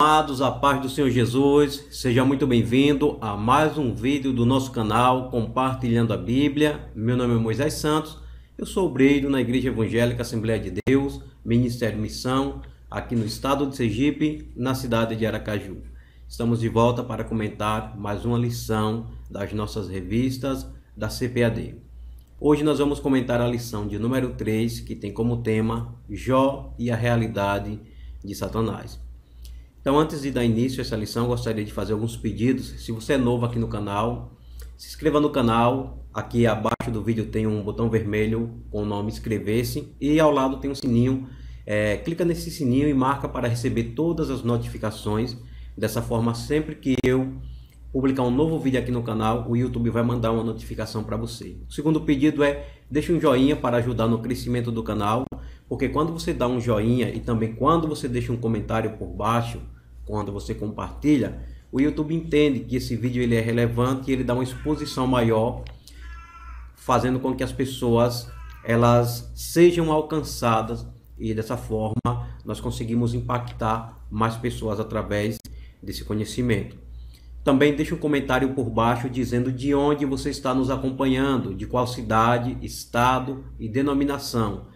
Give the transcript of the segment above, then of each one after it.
Amados, a paz do Senhor Jesus, seja muito bem-vindo a mais um vídeo do nosso canal Compartilhando a Bíblia. Meu nome é Moisés Santos, eu sou obreiro na Igreja Evangélica Assembleia de Deus, Ministério Missão, aqui no estado de Sergipe, na cidade de Aracaju. Estamos de volta para comentar mais uma lição das nossas revistas da CPAD. Hoje nós vamos comentar a lição de número 3, que tem como tema Jó e a realidade de Satanás. Então, antes de dar início a essa lição, gostaria de fazer alguns pedidos. Se você é novo aqui no canal, se inscreva no canal. Aqui abaixo do vídeo tem um botão vermelho com o nome inscrever-se e ao lado tem um sininho. É, clica nesse sininho e marca para receber todas as notificações. Dessa forma, sempre que eu publicar um novo vídeo aqui no canal, o YouTube vai mandar uma notificação para você. O segundo pedido é, deixe um joinha para ajudar no crescimento do canal, porque quando você dá um joinha e também quando você deixa um comentário por baixo, quando você compartilha, o YouTube entende que esse vídeo ele é relevante e ele dá uma exposição maior, fazendo com que as pessoas elas sejam alcançadas e dessa forma nós conseguimos impactar mais pessoas através desse conhecimento. Também deixe um comentário por baixo dizendo de onde você está nos acompanhando, de qual cidade, estado e denominação.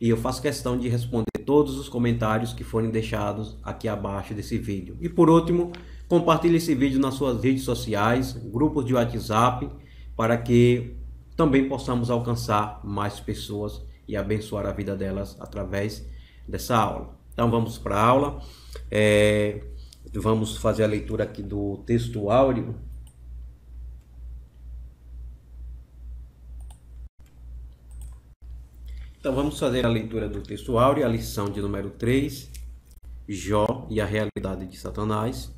E eu faço questão de responder todos os comentários que forem deixados aqui abaixo desse vídeo. E por último, compartilhe esse vídeo nas suas redes sociais, grupos de WhatsApp, para que também possamos alcançar mais pessoas e abençoar a vida delas através dessa aula. Então vamos para a aula. É... Vamos fazer a leitura aqui do texto áureo. Então vamos fazer a leitura do texto áureo, a lição de número 3, Jó e a realidade de Satanás.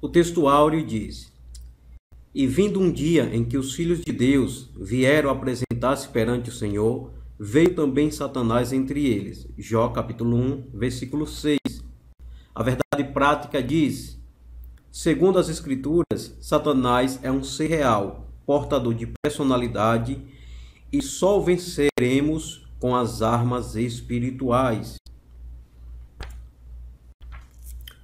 O texto áureo diz: E vindo um dia em que os filhos de Deus vieram apresentar-se perante o Senhor, veio também Satanás entre eles. Jó capítulo 1, versículo 6. A verdade prática diz: segundo as Escrituras, Satanás é um ser real, portador de personalidade, e só o venceremos com as armas espirituais.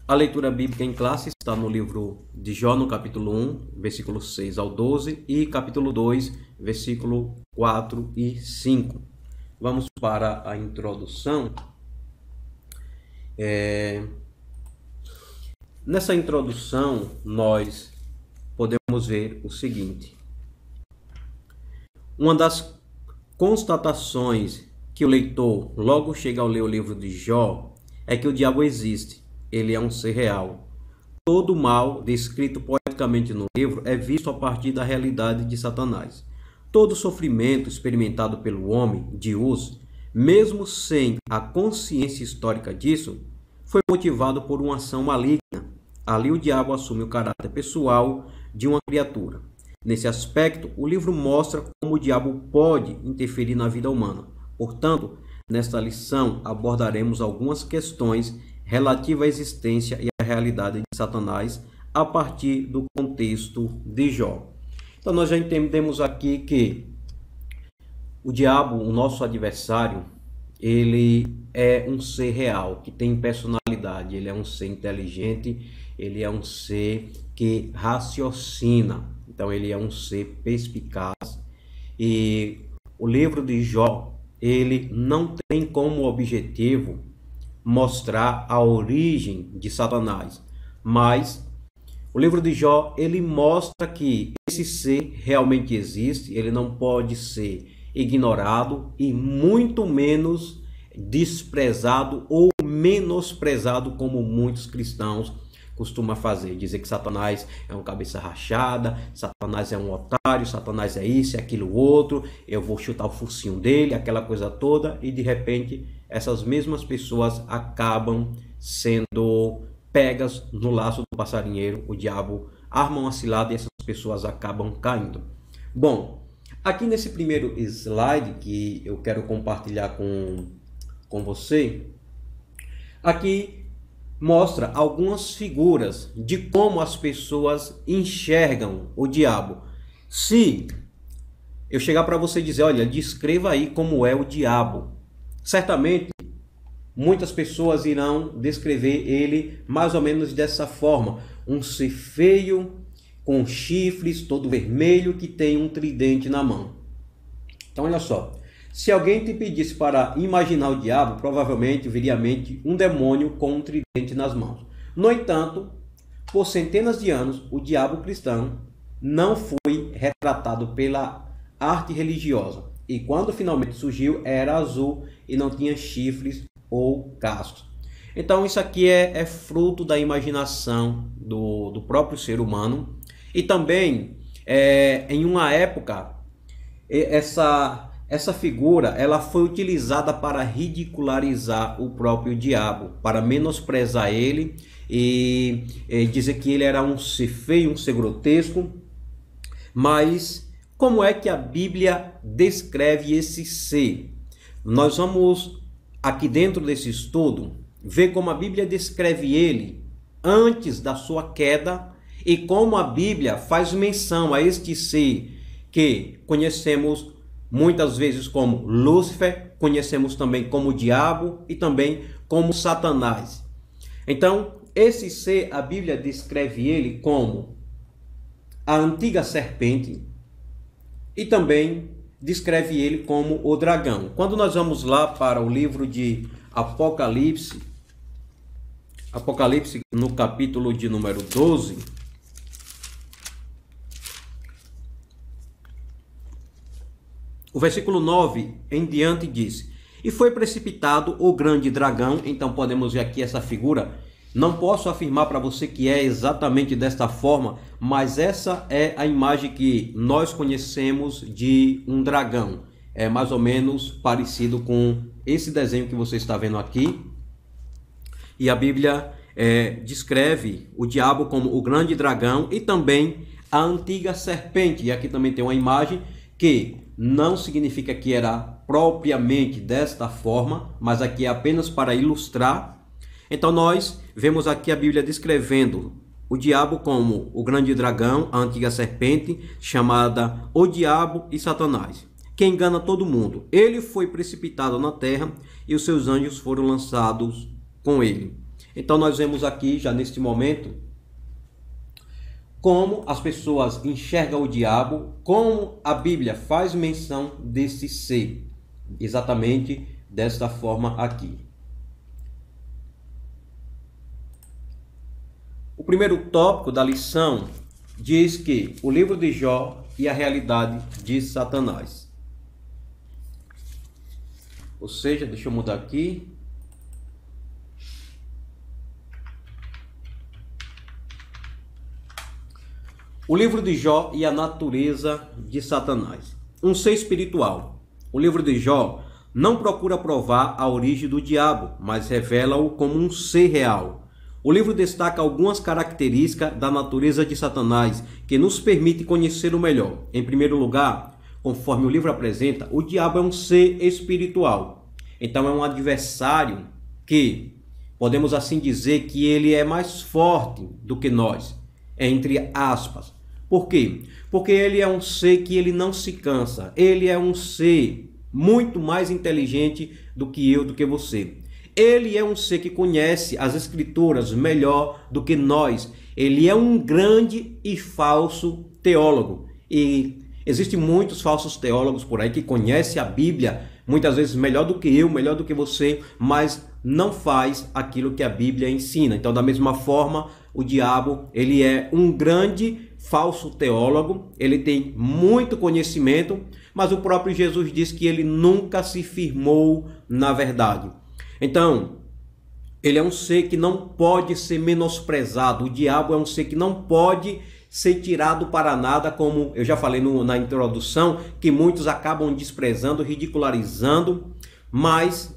A leitura bíblica em classe está no livro de Jó, no capítulo 1, versículo 6 ao 12, e capítulo 2, versículo 4 e 5. Vamos para a introdução. É, Nessa introdução, nós podemos ver o seguinte: uma das constatações que o leitor logo chega ao ler o livro de Jó é que o diabo existe, ele é um ser real. Todo mal descrito poeticamente no livro é visto a partir da realidade de Satanás. Todo sofrimento experimentado pelo homem de uso, mesmo sem a consciência histórica disso, foi motivado por uma ação maligna. Ali o diabo assume o caráter pessoal de uma criatura. Nesse aspecto, o livro mostra como o diabo pode interferir na vida humana. Portanto, nesta lição abordaremos algumas questões relativas à existência e à realidade de Satanás a partir do contexto de Jó. Então, nós já entendemos aqui que o diabo, o nosso adversário, ele é um ser real, que tem personalidade, ele é um ser inteligente, ele é um ser que raciocina. Então ele é um ser perspicaz e o livro de Jó, ele não tem como objetivo mostrar a origem de Satanás, mas o livro de Jó, ele mostra que esse ser realmente existe, ele não pode ser ignorado e muito menos desprezado ou menosprezado como muitos cristãos costuma fazer, dizer que Satanás é um cabeça rachada, Satanás é um otário, Satanás é isso, é aquilo outro, eu vou chutar o focinho dele, aquela coisa toda, e de repente essas mesmas pessoas acabam sendo pegas no laço do passarinheiro, o diabo arma uma cilada e essas pessoas acabam caindo. Bom, Aqui nesse primeiro slide que eu quero compartilhar com, com você, aqui mostra algumas figuras de como as pessoas enxergam o diabo. Se eu chegar para você dizer, olha, descreva aí como é o diabo. Certamente muitas pessoas irão descrever ele mais ou menos dessa forma: um ser feio, com chifres, todo vermelho, que tem um tridente na mão. Então, olha só. Se alguém te pedisse para imaginar o diabo, provavelmente viria à mente um demônio com um tridente nas mãos. No entanto, por centenas de anos, o diabo cristão não foi retratado pela arte religiosa. E quando finalmente surgiu, era azul e não tinha chifres ou cascos. Então, isso aqui é, é fruto da imaginação do, do próprio ser humano, e também, é, em uma época, essa, essa figura ela foi utilizada para ridicularizar o próprio diabo, para menosprezar ele e, e dizer que ele era um ser feio, um ser grotesco. Mas como é que a Bíblia descreve esse ser? Nós vamos, aqui dentro desse estudo, ver como a Bíblia descreve ele antes da sua queda e como a Bíblia faz menção a este ser que conhecemos muitas vezes como Lúcifer, conhecemos também como diabo e também como Satanás. Então, esse ser, a Bíblia descreve ele como a antiga serpente e também descreve ele como o dragão. Quando nós vamos lá para o livro de Apocalipse, Apocalipse no capítulo de número 12, O versículo 9 em diante diz: E foi precipitado o grande dragão. Então podemos ver aqui essa figura. Não posso afirmar para você que é exatamente desta forma, mas essa é a imagem que nós conhecemos de um dragão. É mais ou menos parecido com esse desenho que você está vendo aqui. E a Bíblia é, descreve o diabo como o grande dragão e também a antiga serpente. E aqui também tem uma imagem que não significa que era propriamente desta forma, mas aqui é apenas para ilustrar. Então nós vemos aqui a Bíblia descrevendo o diabo como o grande dragão, a antiga serpente, chamada o diabo e Satanás, que engana todo mundo. Ele foi precipitado na terra e os seus anjos foram lançados com ele. Então nós vemos aqui já neste momento como as pessoas enxergam o diabo, como a Bíblia faz menção desse ser, exatamente desta forma aqui. O primeiro tópico da lição diz que o livro de Jó e a realidade de Satanás. Ou seja, deixa eu mudar aqui. O livro de Jó e a natureza de Satanás. Um ser espiritual. O livro de Jó não procura provar a origem do diabo, mas revela-o como um ser real. O livro destaca algumas características da natureza de Satanás que nos permite conhecê-lo melhor. Em primeiro lugar, conforme o livro apresenta, o diabo é um ser espiritual. Então é um adversário que podemos assim dizer que ele é mais forte do que nós, entre aspas. Por quê? Porque ele é um ser que ele não se cansa. Ele é um ser muito mais inteligente do que eu, do que você. Ele é um ser que conhece as escrituras melhor do que nós. Ele é um grande e falso teólogo. E existem muitos falsos teólogos por aí que conhecem a Bíblia muitas vezes melhor do que eu, melhor do que você, mas não faz aquilo que a Bíblia ensina. Então, da mesma forma, o diabo, ele é um grande falso teólogo, ele tem muito conhecimento, mas o próprio Jesus diz que ele nunca se firmou na verdade. Então, ele é um ser que não pode ser menosprezado. O diabo é um ser que não pode ser tirado para nada, como eu já falei no, na introdução, que muitos acabam desprezando, ridicularizando, mas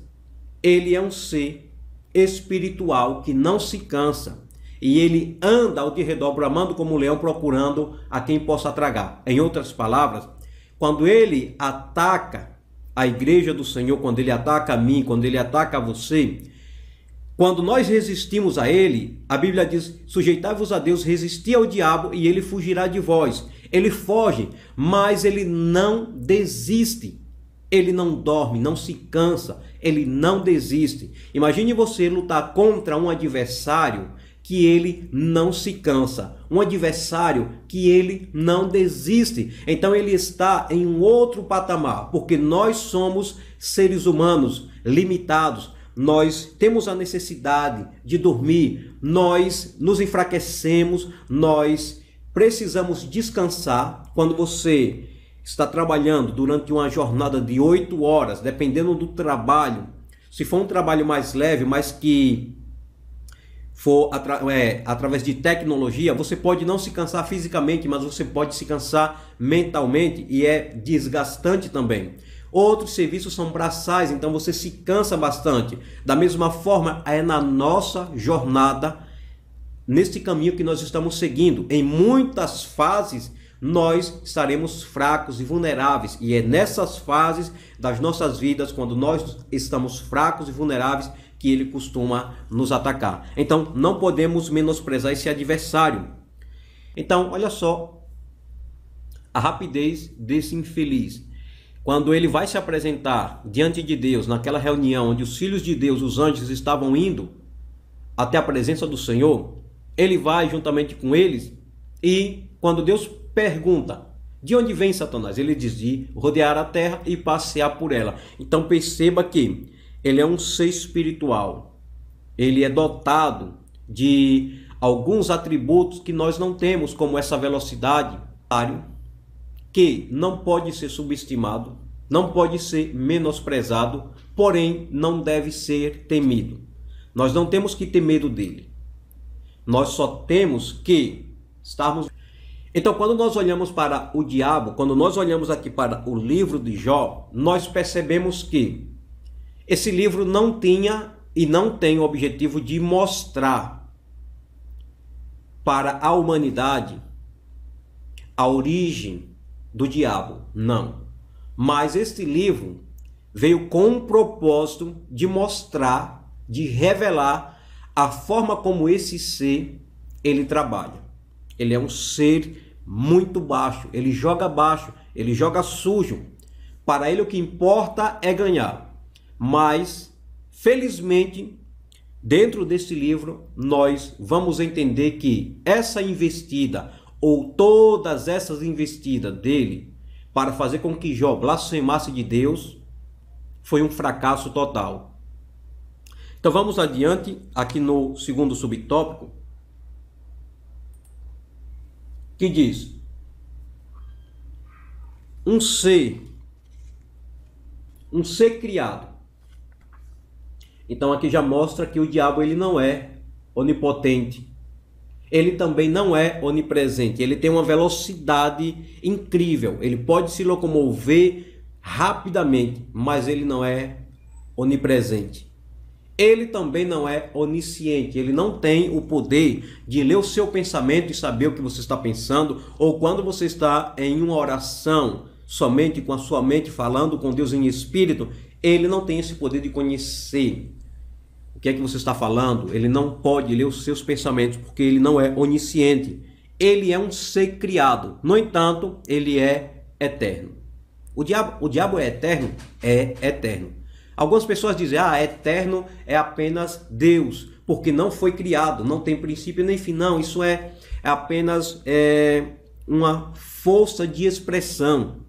ele é um ser espiritual que não se cansa e ele anda ao de redor bramando como um leão procurando a quem possa tragar. Em outras palavras, quando ele ataca a igreja do Senhor, quando ele ataca a mim, quando ele ataca a você, quando nós resistimos a ele, a Bíblia diz: sujeitai-vos a Deus, resisti ao diabo e ele fugirá de vós. Ele foge, mas ele não desiste. Ele não dorme, não se cansa, ele não desiste. Imagine você lutar contra um adversário que ele não se cansa, um adversário que ele não desiste. Então ele está em um outro patamar, porque nós somos seres humanos limitados. Nós temos a necessidade de dormir, nós nos enfraquecemos, nós precisamos descansar. Quando você está trabalhando durante uma jornada de 8 horas, dependendo do trabalho, se for um trabalho mais leve, mas que for atra é, através de tecnologia, você pode não se cansar fisicamente, mas você pode se cansar mentalmente e é desgastante também. Outros serviços são braçais, então você se cansa bastante. Da mesma forma, é na nossa jornada, neste caminho que nós estamos seguindo. Em muitas fases, nós estaremos fracos e vulneráveis. E é nessas fases das nossas vidas, quando nós estamos fracos e vulneráveis, que ele costuma nos atacar. Então, não podemos menosprezar esse adversário. Então, olha só a rapidez desse infeliz. Quando ele vai se apresentar diante de Deus, naquela reunião onde os filhos de Deus, os anjos, estavam indo até a presença do Senhor, ele vai juntamente com eles e quando Deus pergunta de onde vem Satanás, ele diz de rodear a terra e passear por ela. Então perceba que ele é um ser espiritual. Ele é dotado de alguns atributos que nós não temos, como essa velocidade, que não pode ser subestimado, não pode ser menosprezado, porém não deve ser temido. Nós não temos que ter medo dele. Nós só temos que estarmos. Então, quando nós olhamos para o diabo, quando nós olhamos aqui para o livro de Jó, nós percebemos que esse livro não tinha e não tem o objetivo de mostrar para a humanidade a origem do diabo, não. Mas este livro veio com o propósito de mostrar, de revelar a forma como esse ser ele trabalha. Ele é um ser muito baixo, ele joga baixo, ele joga sujo. Para ele o que importa é ganhar. Mas, felizmente, dentro desse livro, nós vamos entender que essa investida, ou todas essas investidas dele, para fazer com que Jó blasfemasse de Deus, foi um fracasso total. Então vamos adiante, aqui no segundo subtópico, que diz: um ser, um ser criado, então aqui já mostra que o diabo ele não é onipotente. Ele também não é onipresente. Ele tem uma velocidade incrível. Ele pode se locomover rapidamente, mas ele não é onipresente. Ele também não é onisciente, ele não tem o poder de ler o seu pensamento e saber o que você está pensando, ou quando você está em uma oração, somente com a sua mente falando com Deus em espírito, ele não tem esse poder de conhecer que é que você está falando, ele não pode ler os seus pensamentos porque ele não é onisciente. Ele é um ser criado. No entanto, ele é eterno. O diabo, o diabo é eterno? É eterno. Algumas pessoas dizem: "Ah, eterno é apenas Deus, porque não foi criado, não tem princípio nem fim". Não, isso é, é apenas é, uma força de expressão.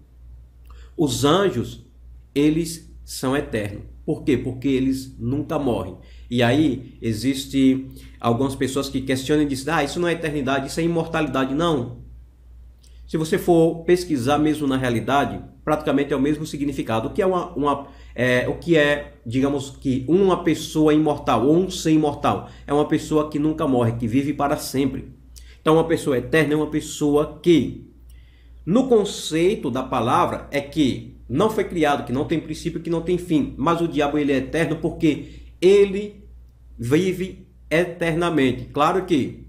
Os anjos, eles são eternos. Por quê? Porque eles nunca morrem. E aí existe algumas pessoas que questionam e dizem: "Ah, isso não é eternidade, isso é imortalidade". Não. Se você for pesquisar mesmo na realidade, praticamente é o mesmo significado. O que é uma, uma é, o que é, digamos que uma pessoa imortal ou um ser imortal é uma pessoa que nunca morre, que vive para sempre. Então, uma pessoa eterna é uma pessoa que, no conceito da palavra, é que não foi criado, que não tem princípio, que não tem fim. Mas o diabo ele é eterno porque ele vive eternamente. Claro que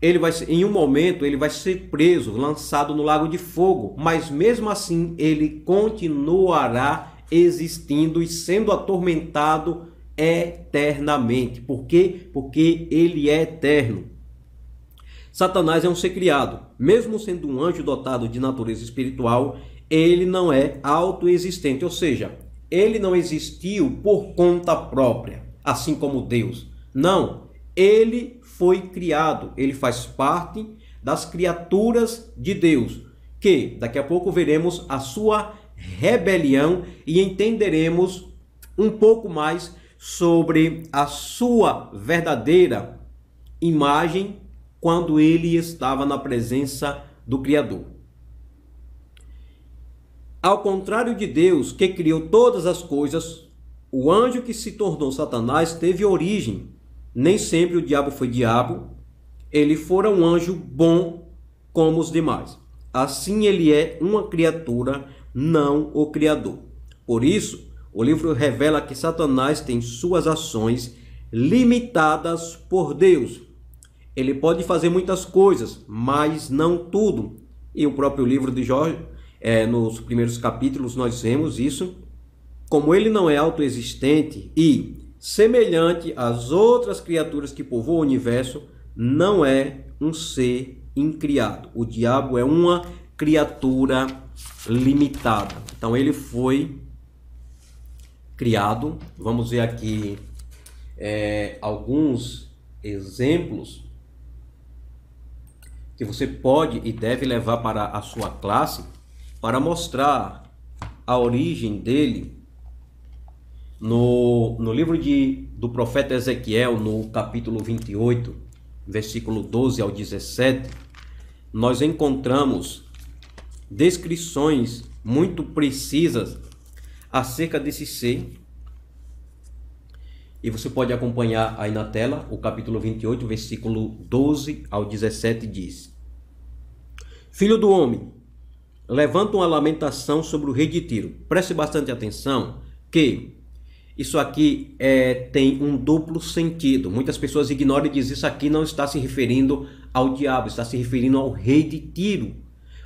ele vai em um momento ele vai ser preso, lançado no lago de fogo, mas mesmo assim ele continuará existindo e sendo atormentado eternamente. Por quê? Porque ele é eterno. Satanás é um ser criado. Mesmo sendo um anjo dotado de natureza espiritual, ele não é autoexistente, ou seja, ele não existiu por conta própria, assim como Deus. Não, ele foi criado, ele faz parte das criaturas de Deus, que daqui a pouco veremos a sua rebelião e entenderemos um pouco mais sobre a sua verdadeira imagem quando ele estava na presença do Criador. Ao contrário de Deus, que criou todas as coisas, o anjo que se tornou Satanás teve origem. Nem sempre o diabo foi diabo, ele fora um anjo bom como os demais. Assim ele é uma criatura, não o criador. Por isso, o livro revela que Satanás tem suas ações limitadas por Deus. Ele pode fazer muitas coisas, mas não tudo. E o próprio livro de Jorge, é, nos primeiros capítulos nós vemos isso. Como ele não é autoexistente e semelhante às outras criaturas que povoam o universo, não é um ser incriado. O diabo é uma criatura limitada. Então ele foi criado. Vamos ver aqui é, alguns exemplos que você pode e deve levar para a sua classe para mostrar a origem dele no, no livro de, do profeta Ezequiel, no capítulo 28, versículo 12 ao 17, nós encontramos descrições muito precisas acerca desse ser. E você pode acompanhar aí na tela, o capítulo 28, versículo 12 ao 17 diz: Filho do homem, levanta uma lamentação sobre o rei de Tiro. Preste bastante atenção que isso aqui é, tem um duplo sentido. Muitas pessoas ignoram e dizem isso aqui não está se referindo ao diabo, está se referindo ao rei de Tiro.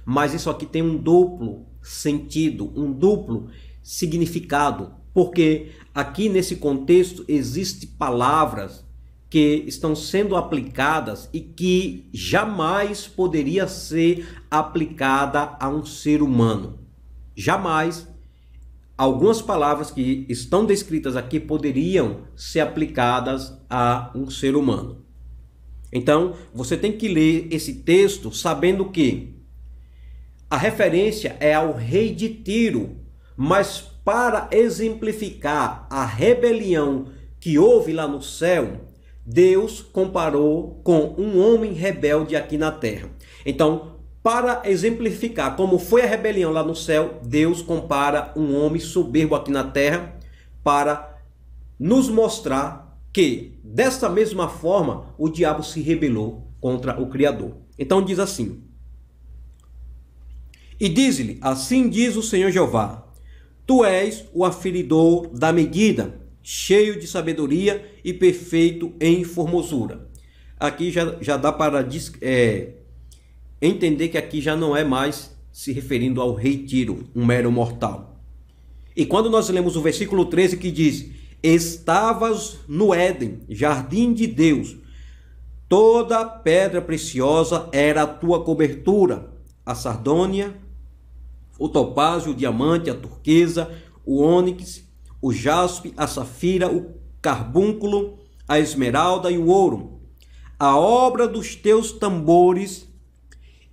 Mas isso aqui tem um duplo sentido, um duplo significado, porque aqui nesse contexto existem palavras que estão sendo aplicadas e que jamais poderia ser aplicada a um ser humano. Jamais algumas palavras que estão descritas aqui poderiam ser aplicadas a um ser humano. Então, você tem que ler esse texto sabendo que a referência é ao rei de Tiro, mas para exemplificar a rebelião que houve lá no céu, Deus comparou com um homem rebelde aqui na terra. Então, para exemplificar como foi a rebelião lá no céu, Deus compara um homem soberbo aqui na terra para nos mostrar que, dessa mesma forma, o diabo se rebelou contra o Criador. Então diz assim: E diz-lhe: Assim diz o Senhor Jeová: Tu és o aferidor da medida cheio de sabedoria e perfeito em formosura. Aqui já, já dá para é, entender que aqui já não é mais se referindo ao rei Tiro, um mero mortal. E quando nós lemos o versículo 13 que diz: Estavas no Éden, jardim de Deus, toda pedra preciosa era a tua cobertura, a sardônia, o topázio, o diamante, a turquesa, o ônix, o jaspe, a safira, o carbúnculo, a esmeralda e o ouro. A obra dos teus tambores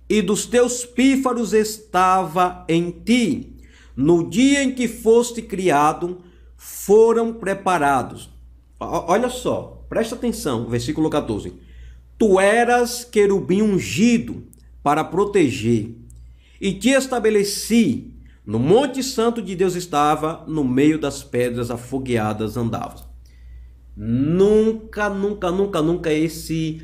e dos teus pífaros estava em ti. No dia em que foste criado, foram preparados. Olha só, presta atenção, versículo 14. Tu eras querubim ungido para proteger, e te estabeleci no monte santo de Deus estava, no meio das pedras afogueadas andava. Nunca, nunca, nunca, nunca esse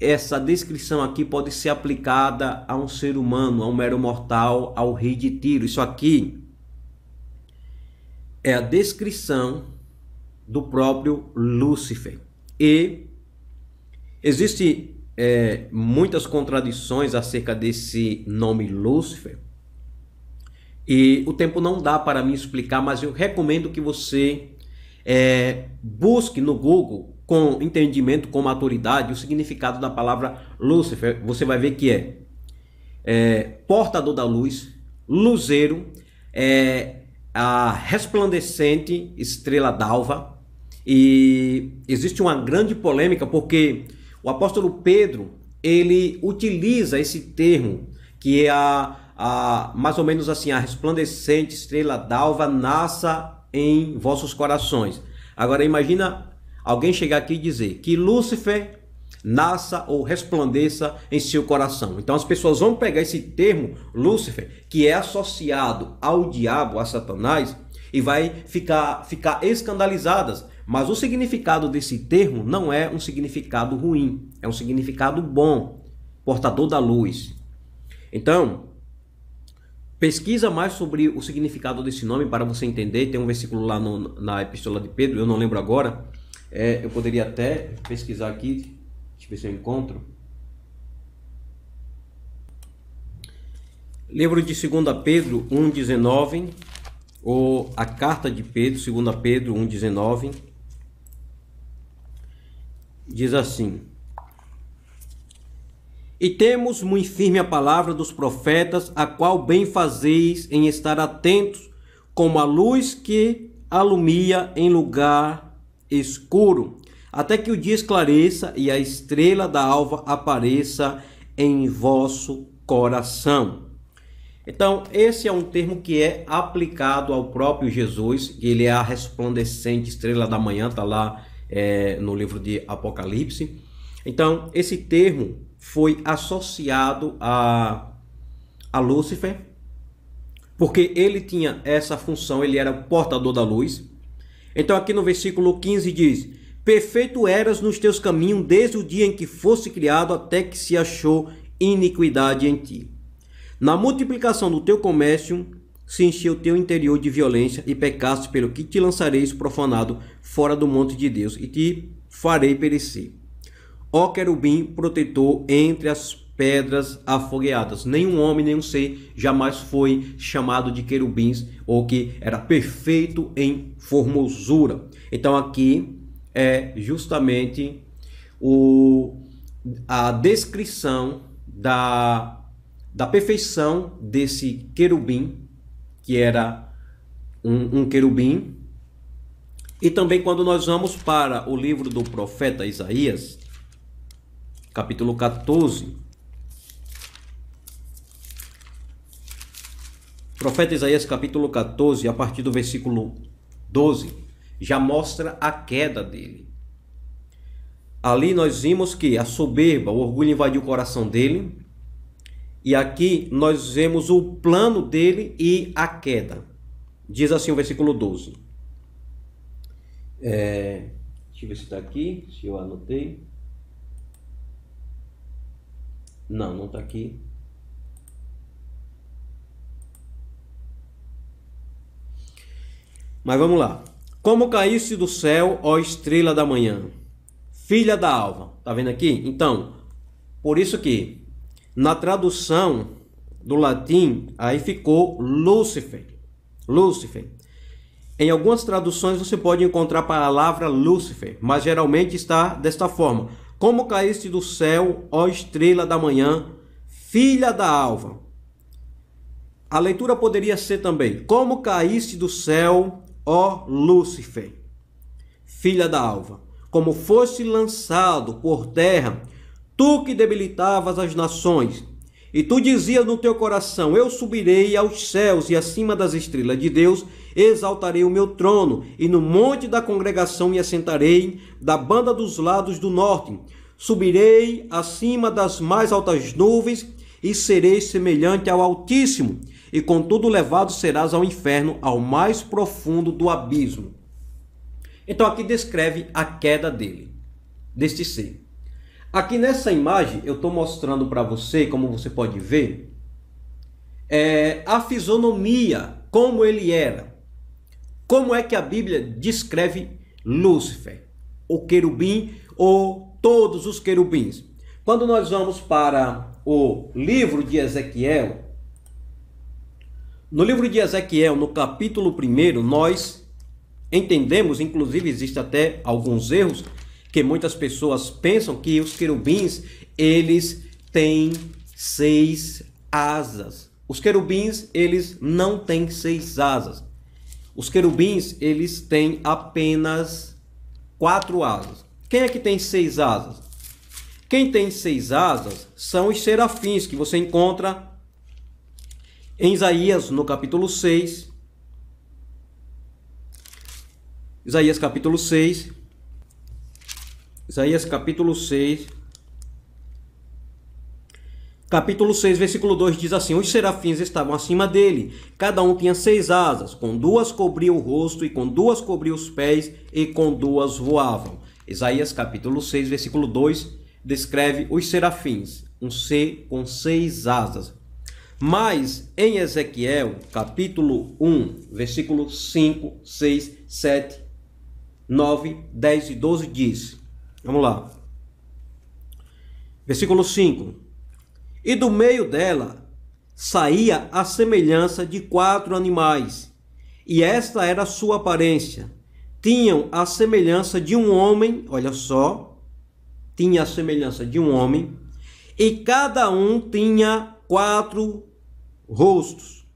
essa descrição aqui pode ser aplicada a um ser humano, a um mero mortal, ao rei de Tiro. Isso aqui é a descrição do próprio Lúcifer. E existe é, eh, muitas contradições acerca desse nome Lúcifer. E o tempo não dá para me explicar, mas eu recomendo que você é, busque no Google com entendimento, com maturidade, o significado da palavra Lúcifer. Você vai ver que é, é portador da luz, luzeiro, é, a resplandecente estrela d'alva. E existe uma grande polêmica porque o apóstolo Pedro ele utiliza esse termo que é a a, mais ou menos assim, a resplandecente estrela d'alva nasça em vossos corações. Agora imagina alguém chegar aqui e dizer que Lúcifer nasça ou resplandeça em seu coração. Então as pessoas vão pegar esse termo Lúcifer, que é associado ao diabo, a Satanás, e vai ficar, ficar escandalizadas. Mas o significado desse termo não é um significado ruim, é um significado bom, portador da luz. Então, Pesquisa mais sobre o significado desse nome para você entender. Tem um versículo lá no, na Epístola de Pedro, eu não lembro agora. É, eu poderia até pesquisar aqui, deixa eu ver se eu encontro. Livro de 2 Pedro 1,19, ou a carta de Pedro, 2 Pedro 1,19, diz assim. E temos muito firme a palavra dos profetas, a qual bem fazeis em estar atentos, como a luz que alumia em lugar escuro, até que o dia esclareça e a estrela da alva apareça em vosso coração. Então, esse é um termo que é aplicado ao próprio Jesus, que ele é a resplandecente estrela da manhã, está lá é, no livro de Apocalipse. Então, esse termo foi associado a, a Lúcifer, porque ele tinha essa função, ele era o portador da luz. Então, aqui no versículo 15 diz: Perfeito eras nos teus caminhos desde o dia em que fosse criado até que se achou iniquidade em ti. Na multiplicação do teu comércio se encheu teu interior de violência e pecaste pelo que te lançareis profanado fora do monte de Deus e te farei perecer ó querubim protetor entre as pedras afogueadas. Nenhum homem, nenhum ser jamais foi chamado de querubins ou que era perfeito em formosura. Então aqui é justamente o, a descrição da, da perfeição desse querubim, que era um, um querubim. E também quando nós vamos para o livro do profeta Isaías, capítulo 14. Profeta Isaías, capítulo 14, a partir do versículo 12, já mostra a queda dele. Ali nós vimos que a soberba, o orgulho invadiu o coração dele. E aqui nós vemos o plano dele e a queda. Diz assim o versículo 12. É, deixa eu ver se está aqui, se eu anotei. Não, não está aqui. Mas vamos lá. Como caíste do céu, ó estrela da manhã, filha da alva. Tá vendo aqui? Então, por isso que na tradução do latim aí ficou Lúcifer. Lúcifer. Em algumas traduções você pode encontrar a palavra Lúcifer, mas geralmente está desta forma: como caíste do céu, ó estrela da manhã, filha da alva. A leitura poderia ser também: Como caíste do céu, ó Lúcifer, filha da alva. Como foste lançado por terra, tu que debilitavas as nações. E tu dizias no teu coração: Eu subirei aos céus e acima das estrelas de Deus exaltarei o meu trono, e no monte da congregação me assentarei, da banda dos lados do norte. Subirei acima das mais altas nuvens e serei semelhante ao Altíssimo, e contudo levado serás ao inferno, ao mais profundo do abismo. Então aqui descreve a queda dele, deste ser. Aqui nessa imagem eu estou mostrando para você, como você pode ver, é, a fisionomia, como ele era. Como é que a Bíblia descreve Lúcifer, o querubim ou todos os querubins. Quando nós vamos para o livro de Ezequiel, no livro de Ezequiel, no capítulo 1, nós entendemos, inclusive existe até alguns erros que muitas pessoas pensam que os querubins, eles têm seis asas. Os querubins, eles não têm seis asas. Os querubins, eles têm apenas quatro asas. Quem é que tem seis asas? Quem tem seis asas são os serafins que você encontra em Isaías no capítulo 6. Isaías capítulo 6. Isaías capítulo 6. Capítulo 6, versículo 2 diz assim: Os serafins estavam acima dele, cada um tinha seis asas, com duas cobria o rosto, e com duas cobria os pés, e com duas voavam. Isaías capítulo 6, versículo 2 descreve os serafins, um ser com seis asas. Mas em Ezequiel capítulo 1, versículo 5, 6, 7, 9, 10 e 12 diz: Vamos lá. Versículo 5: E do meio dela saía a semelhança de quatro animais, e esta era a sua aparência tinham a semelhança de um homem, olha só, tinha a semelhança de um homem, e cada um tinha quatro rostos,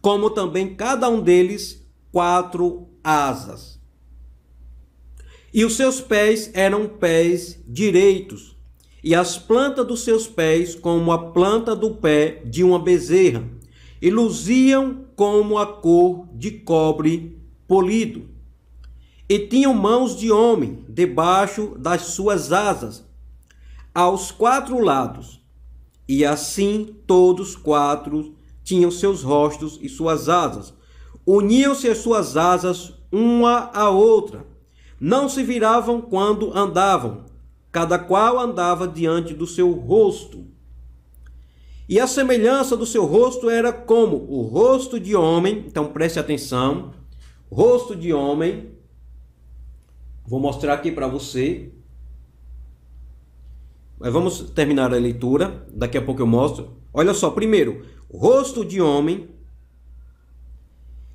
como também cada um deles quatro asas. E os seus pés eram pés direitos, e as plantas dos seus pés como a planta do pé de uma bezerra, e luziam como a cor de cobre polido e tinham mãos de homem debaixo das suas asas, aos quatro lados. E assim todos quatro tinham seus rostos e suas asas. Uniam-se as suas asas uma à outra. Não se viravam quando andavam. Cada qual andava diante do seu rosto. E a semelhança do seu rosto era como o rosto de homem. Então preste atenção: rosto de homem Vou mostrar aqui para você. Mas vamos terminar a leitura. Daqui a pouco eu mostro. Olha só, primeiro, rosto de homem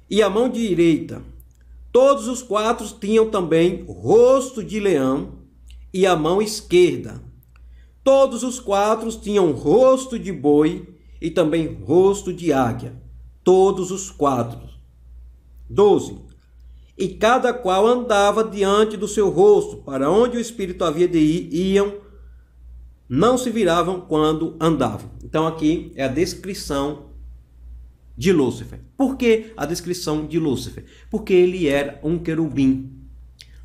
e a mão direita. Todos os quatro tinham também rosto de leão e a mão esquerda. Todos os quatro tinham rosto de boi e também rosto de águia. Todos os quatro. 12 e cada qual andava diante do seu rosto, para onde o espírito havia de ir, iam, não se viravam quando andavam. Então aqui é a descrição de Lúcifer. Por que a descrição de Lúcifer? Porque ele era um querubim.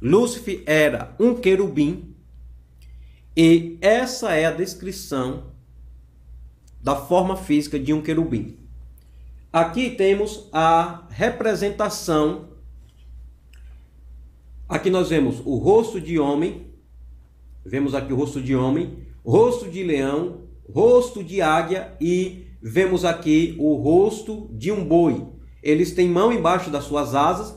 Lúcifer era um querubim e essa é a descrição da forma física de um querubim. Aqui temos a representação Aqui nós vemos o rosto de homem, vemos aqui o rosto de homem, rosto de leão, rosto de águia e vemos aqui o rosto de um boi. Eles têm mão embaixo das suas asas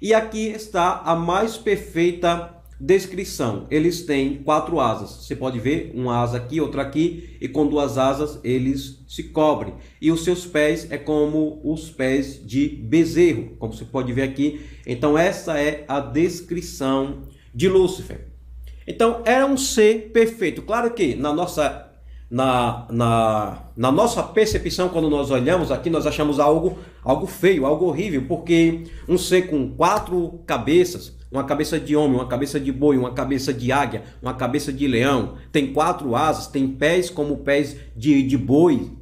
e aqui está a mais perfeita Descrição: eles têm quatro asas. Você pode ver uma asa aqui, outra aqui, e com duas asas eles se cobrem. E os seus pés é como os pés de bezerro, como você pode ver aqui. Então, essa é a descrição de Lúcifer. Então, era é um ser perfeito. Claro que na nossa na, na, na nossa percepção, quando nós olhamos aqui, nós achamos algo algo feio, algo horrível, porque um ser com quatro cabeças, uma cabeça de homem, uma cabeça de boi, uma cabeça de águia, uma cabeça de leão, tem quatro asas, tem pés como pés de, de boi.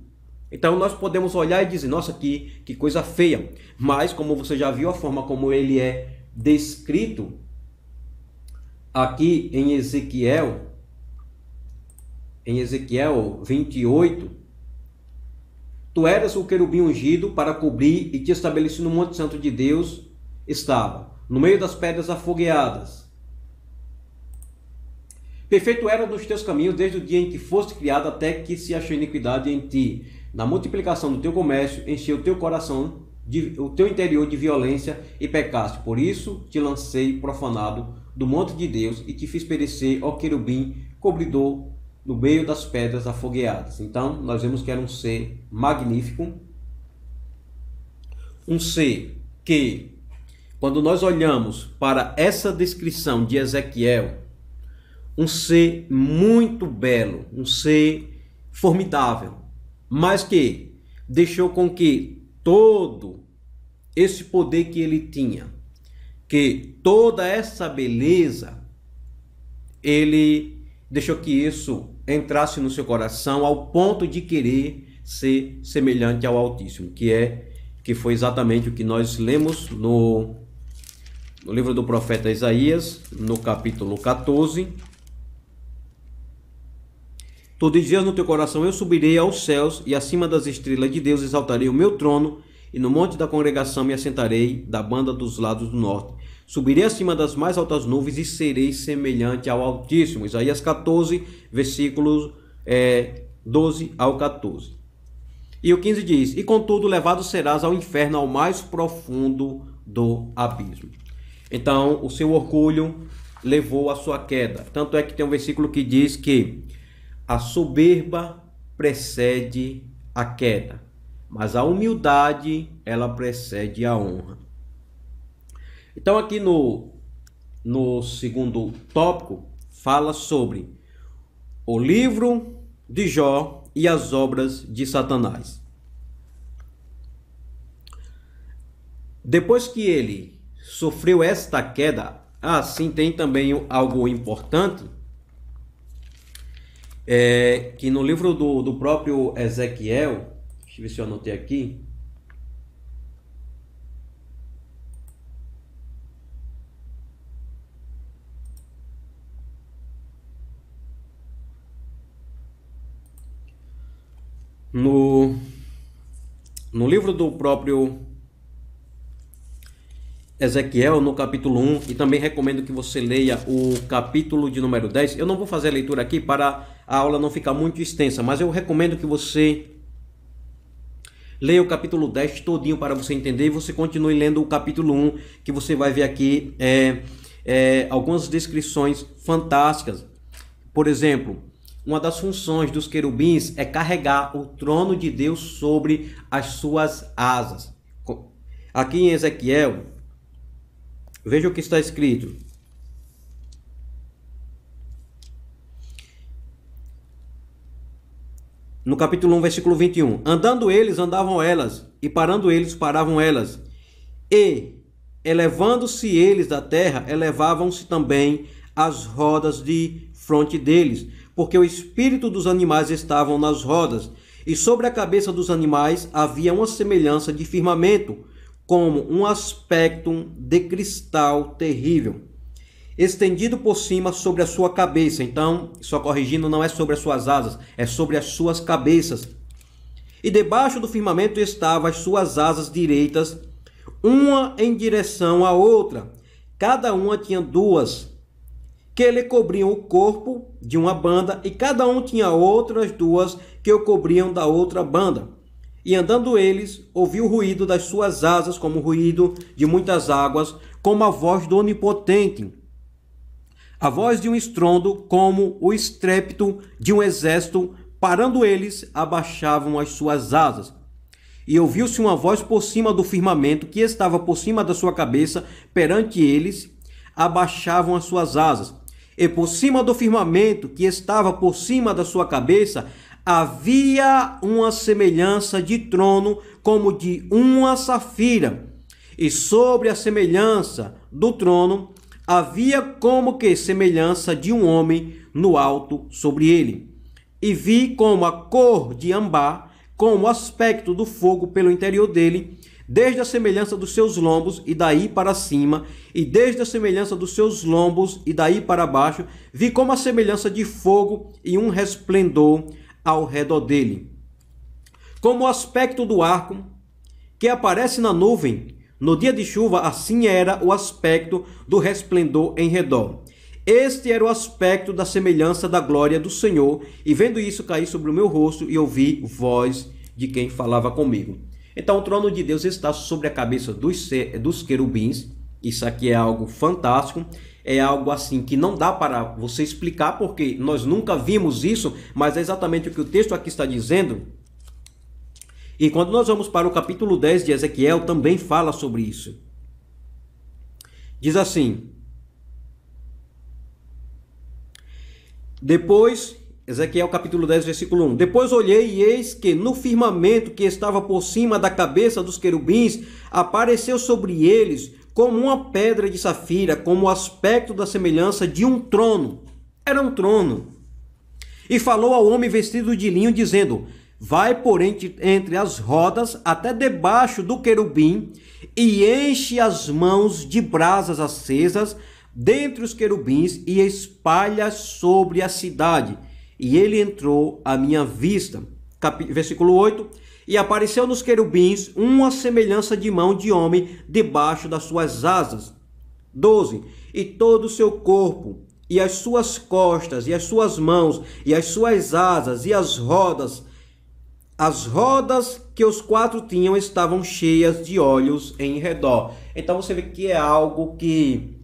Então nós podemos olhar e dizer, nossa, que, que coisa feia. Mas, como você já viu, a forma como ele é descrito aqui em Ezequiel, em Ezequiel 28, Tu eras o querubim ungido para cobrir e te estabeleci no Monte Santo de Deus, estava, no meio das pedras afogueadas. Perfeito era nos teus caminhos desde o dia em que foste criado até que se achou iniquidade em ti. Na multiplicação do teu comércio, encheu o teu coração, de, o teu interior de violência e pecaste. Por isso te lancei profanado do monte de Deus e te fiz perecer, ó querubim, cobridor no meio das pedras afogueadas. Então, nós vemos que era um ser magnífico, um ser que, quando nós olhamos para essa descrição de Ezequiel, um ser muito belo, um ser formidável, mas que deixou com que todo esse poder que ele tinha, que toda essa beleza, ele deixou que isso entrasse no seu coração ao ponto de querer ser semelhante ao Altíssimo, que é que foi exatamente o que nós lemos no, no livro do profeta Isaías, no capítulo 14. Tu dizias no teu coração: Eu subirei aos céus e acima das estrelas de Deus exaltarei o meu trono, e no monte da congregação me assentarei da banda dos lados do norte Subirei acima das mais altas nuvens e serei semelhante ao Altíssimo. Isaías 14, versículos é, 12 ao 14. E o 15 diz: E contudo, levado serás ao inferno, ao mais profundo do abismo. Então, o seu orgulho levou à sua queda. Tanto é que tem um versículo que diz que a soberba precede a queda, mas a humildade ela precede a honra. Então aqui no, no segundo tópico fala sobre o livro de Jó e as obras de Satanás. Depois que ele sofreu esta queda, assim ah, tem também algo importante, é, que no livro do, do próprio Ezequiel, deixa eu ver se eu anotei aqui, no, no livro do próprio Ezequiel, no capítulo 1, e também recomendo que você leia o capítulo de número 10. Eu não vou fazer a leitura aqui para a aula não ficar muito extensa, mas eu recomendo que você leia o capítulo 10 todinho para você entender e você continue lendo o capítulo 1, que você vai ver aqui é, é, algumas descrições fantásticas. Por exemplo, uma das funções dos querubins é carregar o trono de Deus sobre as suas asas. Aqui em Ezequiel, veja o que está escrito. No capítulo 1, versículo 21. Andando eles, andavam elas, e parando eles, paravam elas. E, elevando-se eles da terra, elevavam-se também as rodas de fronte deles porque o espírito dos animais estavam nas rodas, e sobre a cabeça dos animais havia uma semelhança de firmamento, como um aspecto de cristal terrível, estendido por cima sobre a sua cabeça. Então, só corrigindo, não é sobre as suas asas, é sobre as suas cabeças. E debaixo do firmamento estavam as suas asas direitas, uma em direção à outra. Cada uma tinha duas que lhe cobriam o corpo de uma banda e cada um tinha outras duas que o cobriam da outra banda. E andando eles, ouviu o ruído das suas asas, como o ruído de muitas águas, como a voz do Onipotente. A voz de um estrondo, como o estrépito de um exército, parando eles, abaixavam as suas asas. E ouviu-se uma voz por cima do firmamento, que estava por cima da sua cabeça, perante eles, abaixavam as suas asas e por cima do firmamento que estava por cima da sua cabeça, havia uma semelhança de trono como de uma safira, e sobre a semelhança do trono havia como que semelhança de um homem no alto sobre ele. E vi como a cor de âmbar, como o aspecto do fogo pelo interior dele, desde a semelhança dos seus lombos e daí para cima, e desde a semelhança dos seus lombos e daí para baixo, vi como a semelhança de fogo e um resplendor ao redor dele. Como o aspecto do arco que aparece na nuvem no dia de chuva, assim era o aspecto do resplendor em redor. Este era o aspecto da semelhança da glória do Senhor, e vendo isso, caí sobre o meu rosto e ouvi voz de quem falava comigo. Então o trono de Deus está sobre a cabeça dos, dos querubins. Isso aqui é algo fantástico é algo assim que não dá para você explicar porque nós nunca vimos isso, mas é exatamente o que o texto aqui está dizendo. E quando nós vamos para o capítulo 10 de Ezequiel, também fala sobre isso. Diz assim: Depois Ezequiel capítulo 10, versículo 1. Depois olhei e eis que no firmamento que estava por cima da cabeça dos querubins apareceu sobre eles como uma pedra de safira, como o aspecto da semelhança de um trono. Era um trono. E falou ao homem vestido de linho, dizendo: Vai por entre, entre as rodas até debaixo do querubim e enche as mãos de brasas acesas dentre os querubins e espalha sobre a cidade e ele entrou à minha vista. Versículo 8. E apareceu nos querubins uma semelhança de mão de homem debaixo das suas asas. 12. E todo o seu corpo, e as suas costas, e as suas mãos, e as suas asas, e as rodas, as rodas que os quatro tinham estavam cheias de olhos em redor. Então você vê que é algo que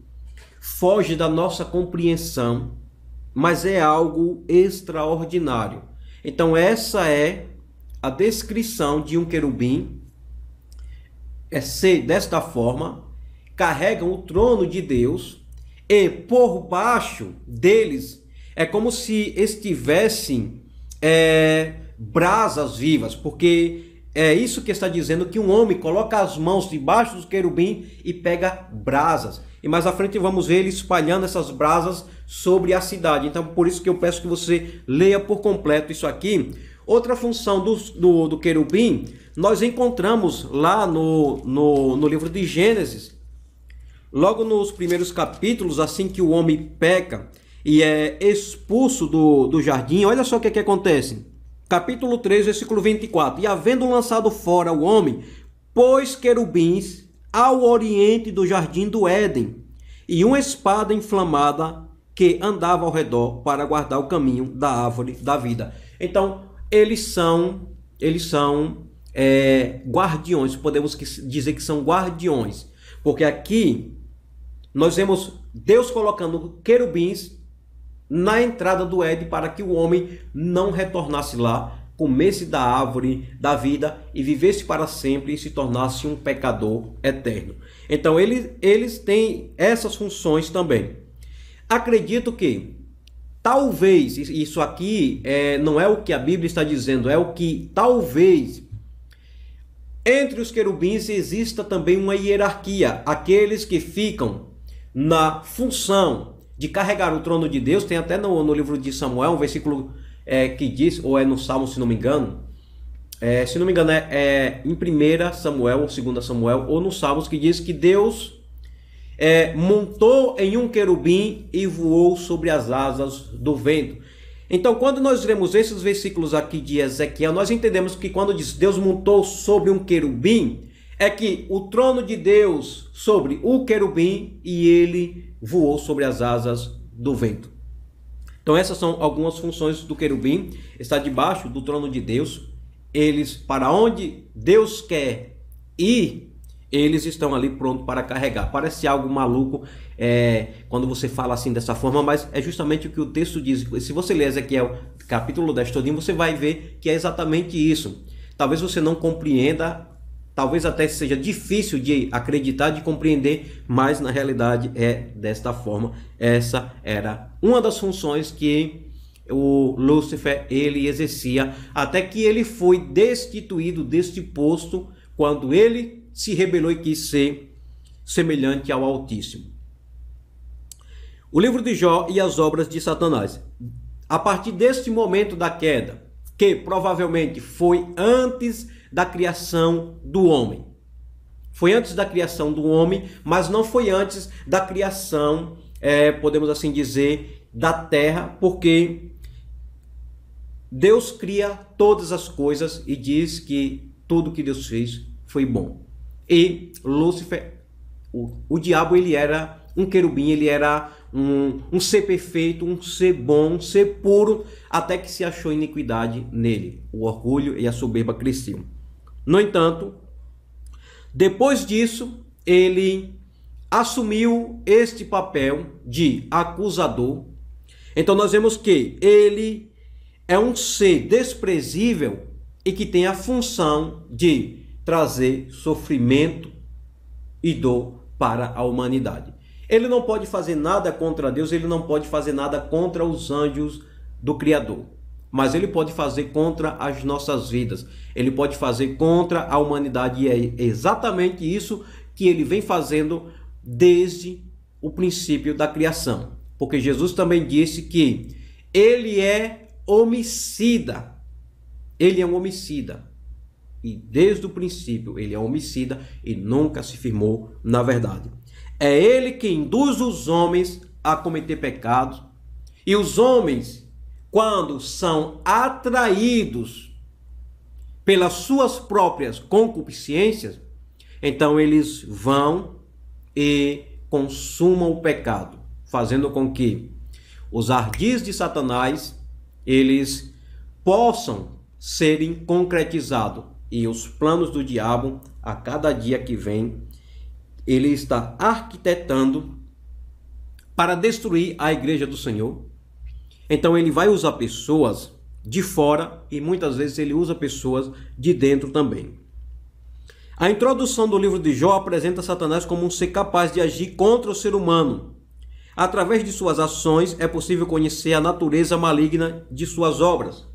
foge da nossa compreensão, mas é algo extraordinário. Então, essa é a descrição de um querubim. É ser desta forma, carregam o trono de Deus e por baixo deles é como se estivessem é, brasas vivas, porque é isso que está dizendo que um homem coloca as mãos debaixo dos querubim e pega brasas. E mais à frente vamos ver ele espalhando essas brasas sobre a cidade. Então por isso que eu peço que você leia por completo isso aqui. Outra função do, do, do querubim nós encontramos lá no, no, no livro de Gênesis. Logo nos primeiros capítulos, assim que o homem peca e é expulso do, do jardim, olha só o que, é que acontece. Capítulo 3, versículo 24. E havendo lançado fora o homem, pôs querubins ao oriente do jardim do Éden, e uma espada inflamada que andava ao redor para guardar o caminho da árvore da vida. Então, eles são, eles são é, guardiões, podemos dizer que são guardiões, porque aqui nós vemos Deus colocando querubins na entrada do Éden para que o homem não retornasse lá comesse da árvore da vida e vivesse para sempre e se tornasse um pecador eterno. Então, eles, eles têm essas funções também. Acredito que talvez, isso aqui é, não é o que a Bíblia está dizendo, é o que talvez entre os querubins exista também uma hierarquia. Aqueles que ficam na função de carregar o trono de Deus, tem até no, no livro de Samuel, um versículo é, que diz, ou é no Salmo, se não me engano, é, se não me engano, é, é em 1 Samuel ou 2 Samuel, ou nos Salmos, que diz que Deus é, montou em um querubim e voou sobre as asas do vento. Então, quando nós lemos esses versículos aqui de Ezequiel, nós entendemos que quando diz Deus montou sobre um querubim, é que o trono de Deus sobre o querubim e ele voou sobre as asas do vento. Então essas são algumas funções do querubim, está debaixo do trono de Deus. Eles para onde Deus quer ir, eles estão ali pronto para carregar. Parece algo maluco é, quando você fala assim dessa forma, mas é justamente o que o texto diz. Se você ler Ezequiel capítulo 10 todinho, você vai ver que é exatamente isso. Talvez você não compreenda talvez até seja difícil de acreditar, de compreender, mas na realidade é desta forma. Essa era uma das funções que o Lúcifer ele exercia até que ele foi destituído deste posto quando ele se rebelou e quis ser semelhante ao Altíssimo. O livro de Jó e as obras de Satanás. A partir deste momento da queda, que provavelmente foi antes da criação do homem. Foi antes da criação do homem, mas não foi antes da criação, é, podemos assim dizer, da terra, porque Deus cria todas as coisas e diz que tudo que Deus fez foi bom. E Lúcifer, o, o diabo, ele era um querubim, ele era um, um ser perfeito, um ser bom, um ser puro, até que se achou iniquidade nele. O orgulho e a soberba cresciam. No entanto, depois disso, ele assumiu este papel de acusador. Então nós vemos que ele é um ser desprezível e que tem a função de trazer sofrimento e dor para a humanidade. Ele não pode fazer nada contra Deus, ele não pode fazer nada contra os anjos do Criador mas ele pode fazer contra as nossas vidas, ele pode fazer contra a humanidade, e é exatamente isso que ele vem fazendo desde o princípio da criação, porque Jesus também disse que ele é homicida, ele é um homicida. E desde o princípio ele é homicida e nunca se firmou na verdade. É ele que induz os homens a cometer pecados e os homens quando são atraídos pelas suas próprias concupiscências, então eles vão e consumam o pecado, fazendo com que os ardis de Satanás eles possam serem concretizados e os planos do diabo a cada dia que vem ele está arquitetando para destruir a igreja do Senhor, então ele vai usar pessoas de fora e muitas vezes ele usa pessoas de dentro também. A introdução do livro de Jó apresenta Satanás como um ser capaz de agir contra o ser humano. Através de suas ações é possível conhecer a natureza maligna de suas obras.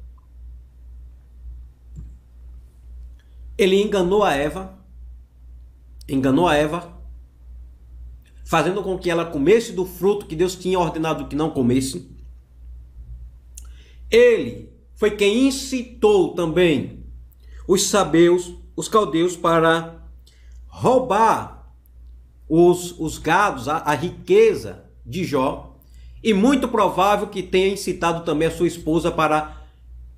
Ele enganou a Eva, enganou a Eva, fazendo com que ela comesse do fruto que Deus tinha ordenado que não comesse ele foi quem incitou também os sabeus, os caldeus, para roubar os, os gados, a, a riqueza de Jó. E muito provável que tenha incitado também a sua esposa para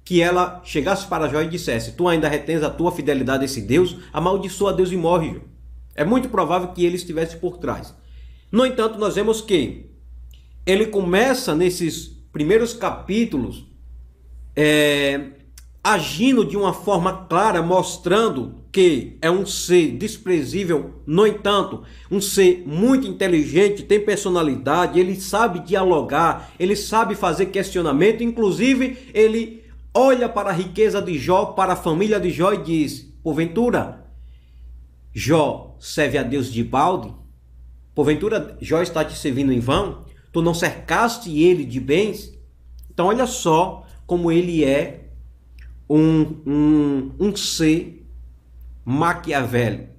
que ela chegasse para Jó e dissesse: Tu ainda retens a tua fidelidade a esse Deus? Amaldiçoa Deus e morre, Jó. É muito provável que ele estivesse por trás. No entanto, nós vemos que ele começa nesses primeiros capítulos é, agindo de uma forma clara, mostrando que é um ser desprezível, no entanto, um ser muito inteligente, tem personalidade, ele sabe dialogar, ele sabe fazer questionamento, inclusive ele olha para a riqueza de Jó, para a família de Jó e diz: Porventura, Jó serve a Deus de balde? Porventura, Jó está te servindo em vão? Tu não cercaste ele de bens? Então, olha só como ele é um, um, um ser maquiavélico.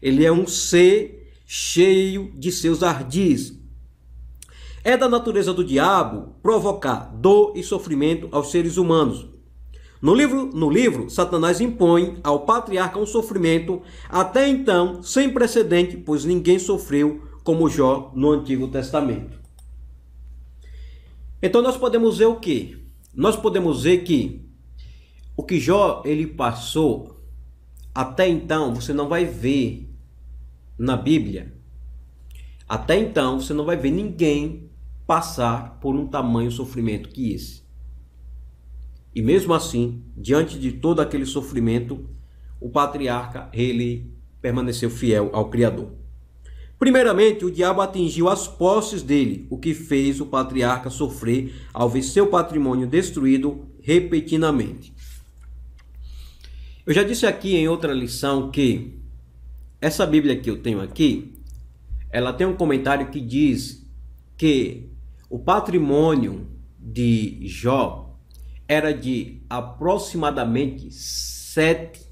Ele é um ser cheio de seus ardis. É da natureza do diabo provocar dor e sofrimento aos seres humanos. No livro, no livro, Satanás impõe ao patriarca um sofrimento até então sem precedente, pois ninguém sofreu como Jó no Antigo Testamento. Então nós podemos ver o que? nós podemos ver que o que Jó ele passou até então você não vai ver na Bíblia. Até então você não vai ver ninguém passar por um tamanho sofrimento que esse. E mesmo assim, diante de todo aquele sofrimento, o patriarca ele permaneceu fiel ao Criador. Primeiramente, o diabo atingiu as posses dele, o que fez o patriarca sofrer ao ver seu patrimônio destruído repetidamente. Eu já disse aqui em outra lição que essa Bíblia que eu tenho aqui, ela tem um comentário que diz que o patrimônio de Jó era de aproximadamente 7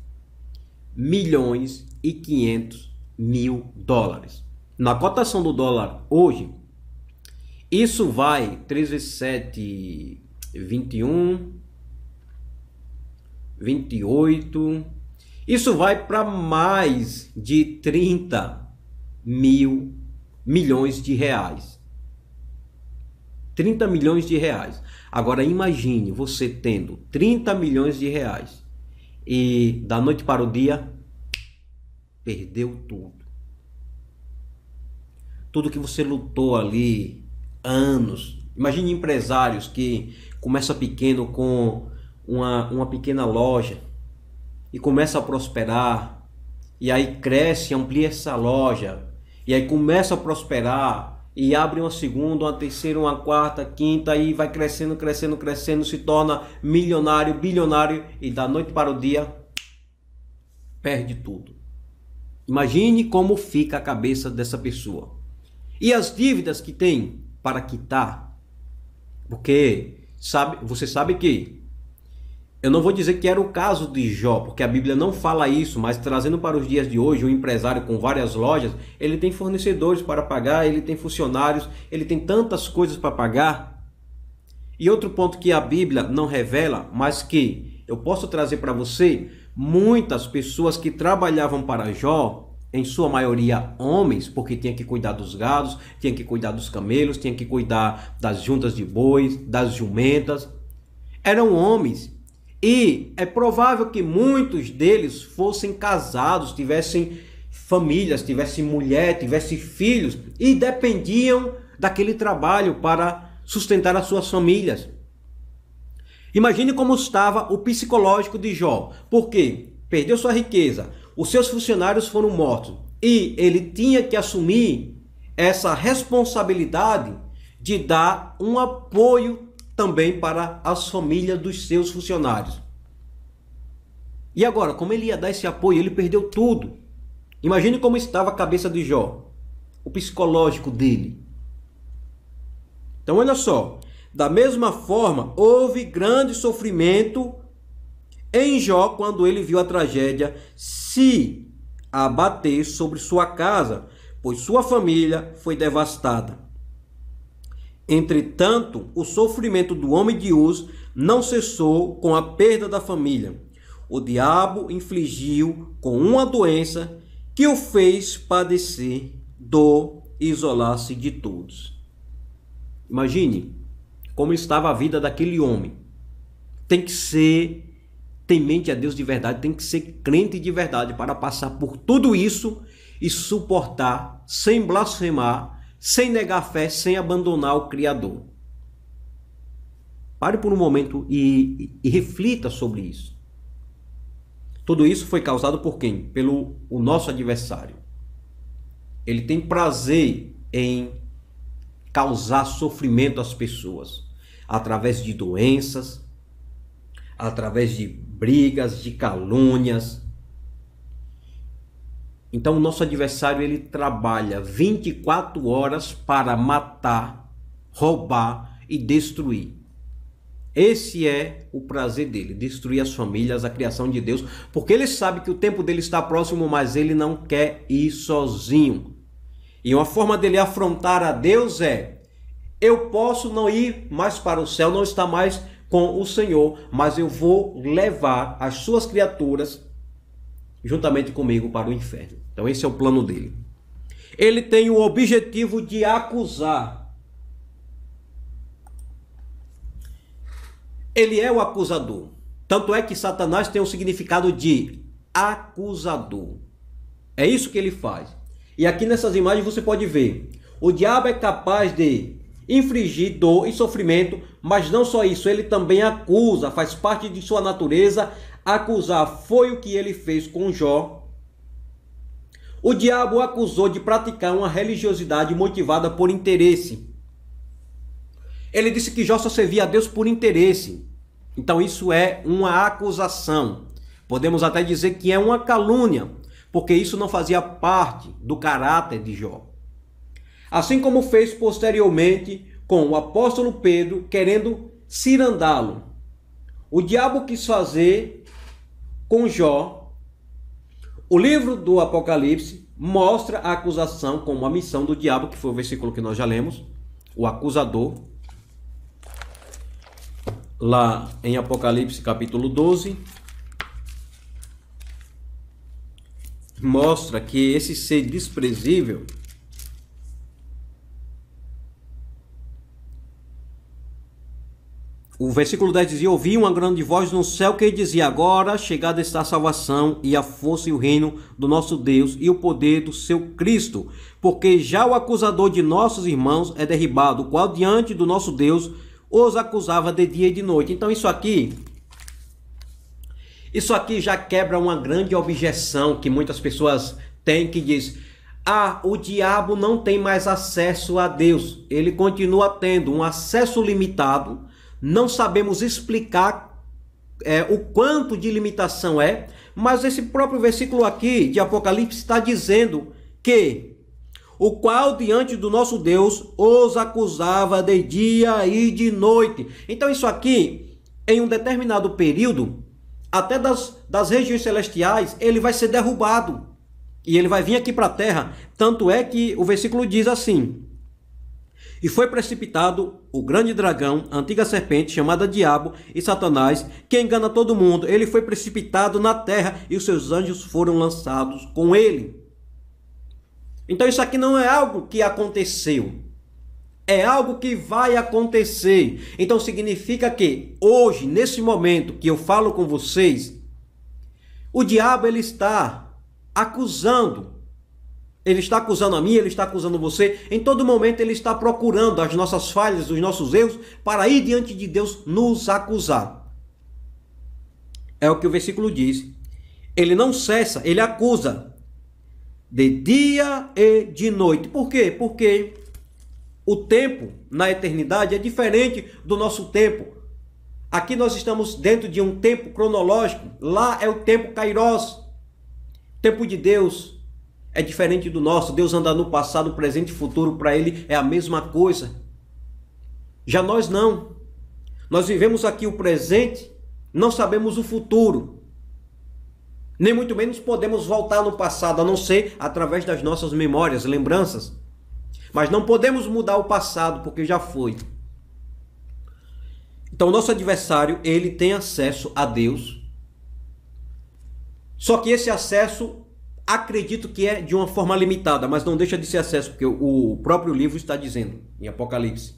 milhões e 500 mil dólares na cotação do dólar hoje, isso vai 3 vezes 7, 21, 28. Isso vai para mais de 30 mil milhões de reais. 30 milhões de reais. Agora imagine você tendo 30 milhões de reais e da noite para o dia perdeu tudo tudo que você lutou ali anos. Imagine empresários que começam pequeno com uma, uma pequena loja e começa a prosperar, e aí cresce, amplia essa loja, e aí começa a prosperar, e abre uma segunda, uma terceira, uma quarta, quinta, e vai crescendo, crescendo, crescendo, se torna milionário, bilionário, e da noite para o dia perde tudo. Imagine como fica a cabeça dessa pessoa. E as dívidas que tem para quitar? Porque sabe, você sabe que eu não vou dizer que era o caso de Jó, porque a Bíblia não fala isso, mas trazendo para os dias de hoje, um empresário com várias lojas, ele tem fornecedores para pagar, ele tem funcionários, ele tem tantas coisas para pagar. E outro ponto que a Bíblia não revela, mas que eu posso trazer para você, muitas pessoas que trabalhavam para Jó em sua maioria homens, porque tinha que cuidar dos gados, tinha que cuidar dos camelos, tinha que cuidar das juntas de bois, das jumentas. Eram homens. E é provável que muitos deles fossem casados, tivessem famílias, tivessem mulher, tivessem filhos e dependiam daquele trabalho para sustentar as suas famílias. Imagine como estava o psicológico de Jó, porque perdeu sua riqueza, os seus funcionários foram mortos e ele tinha que assumir essa responsabilidade de dar um apoio também para as famílias dos seus funcionários. E agora, como ele ia dar esse apoio? Ele perdeu tudo. Imagine como estava a cabeça de Jó, o psicológico dele. Então, olha só: da mesma forma, houve grande sofrimento em Jó, quando ele viu a tragédia se abater sobre sua casa, pois sua família foi devastada. Entretanto, o sofrimento do homem de Uz não cessou com a perda da família. O diabo infligiu com uma doença que o fez padecer dor e isolar-se de todos. Imagine como estava a vida daquele homem. Tem que ser temente a Deus de verdade, tem que ser crente de verdade para passar por tudo isso e suportar sem blasfemar, sem negar fé, sem abandonar o Criador. Pare por um momento e, e, e reflita sobre isso. Tudo isso foi causado por quem? Pelo o nosso adversário. Ele tem prazer em causar sofrimento às pessoas através de doenças, através de brigas, de calúnias. Então, o nosso adversário ele trabalha 24 horas para matar, roubar e destruir. Esse é o prazer dele, destruir as famílias, a criação de Deus, porque ele sabe que o tempo dele está próximo, mas ele não quer ir sozinho. E uma forma dele afrontar a Deus é: eu posso não ir mais para o céu, não está mais com o Senhor, mas eu vou levar as suas criaturas juntamente comigo para o inferno. Então, esse é o plano dele. Ele tem o objetivo de acusar. Ele é o acusador. Tanto é que Satanás tem o um significado de acusador. É isso que ele faz. E aqui nessas imagens você pode ver. O diabo é capaz de infligir dor e sofrimento, mas não só isso, ele também acusa, faz parte de sua natureza acusar. Foi o que ele fez com Jó. O diabo o acusou de praticar uma religiosidade motivada por interesse. Ele disse que Jó só servia a Deus por interesse. Então isso é uma acusação. Podemos até dizer que é uma calúnia, porque isso não fazia parte do caráter de Jó assim como fez posteriormente com o apóstolo Pedro, querendo cirandá-lo. O diabo quis fazer com Jó. O livro do Apocalipse mostra a acusação como a missão do diabo, que foi o versículo que nós já lemos, o acusador, lá em Apocalipse capítulo 12, mostra que esse ser desprezível O versículo 10 dizia: Ouvi uma grande voz no céu que dizia: Agora chegada está a salvação, e a força e o reino do nosso Deus, e o poder do seu Cristo. Porque já o acusador de nossos irmãos é derribado, o qual diante do nosso Deus os acusava de dia e de noite. Então, isso aqui. Isso aqui já quebra uma grande objeção que muitas pessoas têm que diz: ah, o diabo não tem mais acesso a Deus. Ele continua tendo um acesso limitado não sabemos explicar é, o quanto de limitação é, mas esse próprio versículo aqui de Apocalipse está dizendo que o qual diante do nosso Deus os acusava de dia e de noite. Então, isso aqui, em um determinado período, até das, das regiões celestiais, ele vai ser derrubado e ele vai vir aqui para a terra. Tanto é que o versículo diz assim: E foi precipitado o grande dragão, a antiga serpente chamada Diabo e Satanás, que engana todo mundo. Ele foi precipitado na terra e os seus anjos foram lançados com ele. Então isso aqui não é algo que aconteceu. É algo que vai acontecer. Então significa que hoje, nesse momento que eu falo com vocês, o diabo ele está acusando ele está acusando a mim, ele está acusando você. Em todo momento ele está procurando as nossas falhas, os nossos erros, para ir diante de Deus nos acusar. É o que o versículo diz. Ele não cessa, ele acusa de dia e de noite. Por quê? Porque o tempo na eternidade é diferente do nosso tempo. Aqui nós estamos dentro de um tempo cronológico. Lá é o tempo kairos, tempo de Deus, é diferente do nosso. Deus anda no passado, presente e futuro, para ele é a mesma coisa. Já nós não. Nós vivemos aqui o presente, não sabemos o futuro. Nem muito menos podemos voltar no passado, a não ser através das nossas memórias, lembranças. Mas não podemos mudar o passado, porque já foi. Então, o nosso adversário, ele tem acesso a Deus. Só que esse acesso Acredito que é de uma forma limitada, mas não deixa de ser acesso, porque o próprio livro está dizendo em Apocalipse.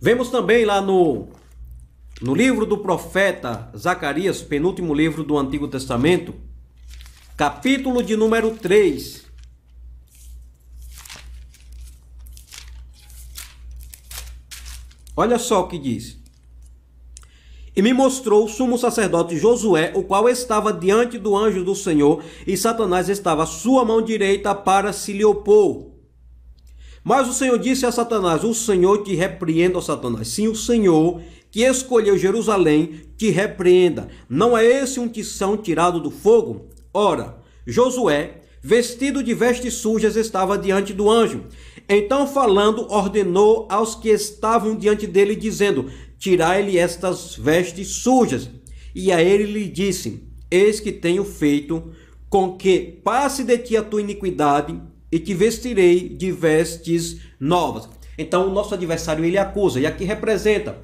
Vemos também lá no, no livro do profeta Zacarias, penúltimo livro do Antigo Testamento, capítulo de número 3. Olha só o que diz. E me mostrou o sumo sacerdote Josué, o qual estava diante do anjo do Senhor, e Satanás estava à sua mão direita para se lhe opor. Mas o Senhor disse a Satanás: O Senhor te repreenda, Satanás. Sim, o Senhor que escolheu Jerusalém te repreenda. Não é esse um tição tirado do fogo? Ora, Josué, vestido de vestes sujas, estava diante do anjo. Então, falando, ordenou aos que estavam diante dele, dizendo: tirai-lhe estas vestes sujas. E a ele lhe disse: Eis que tenho feito com que passe de ti a tua iniquidade e te vestirei de vestes novas. Então o nosso adversário ele acusa e aqui representa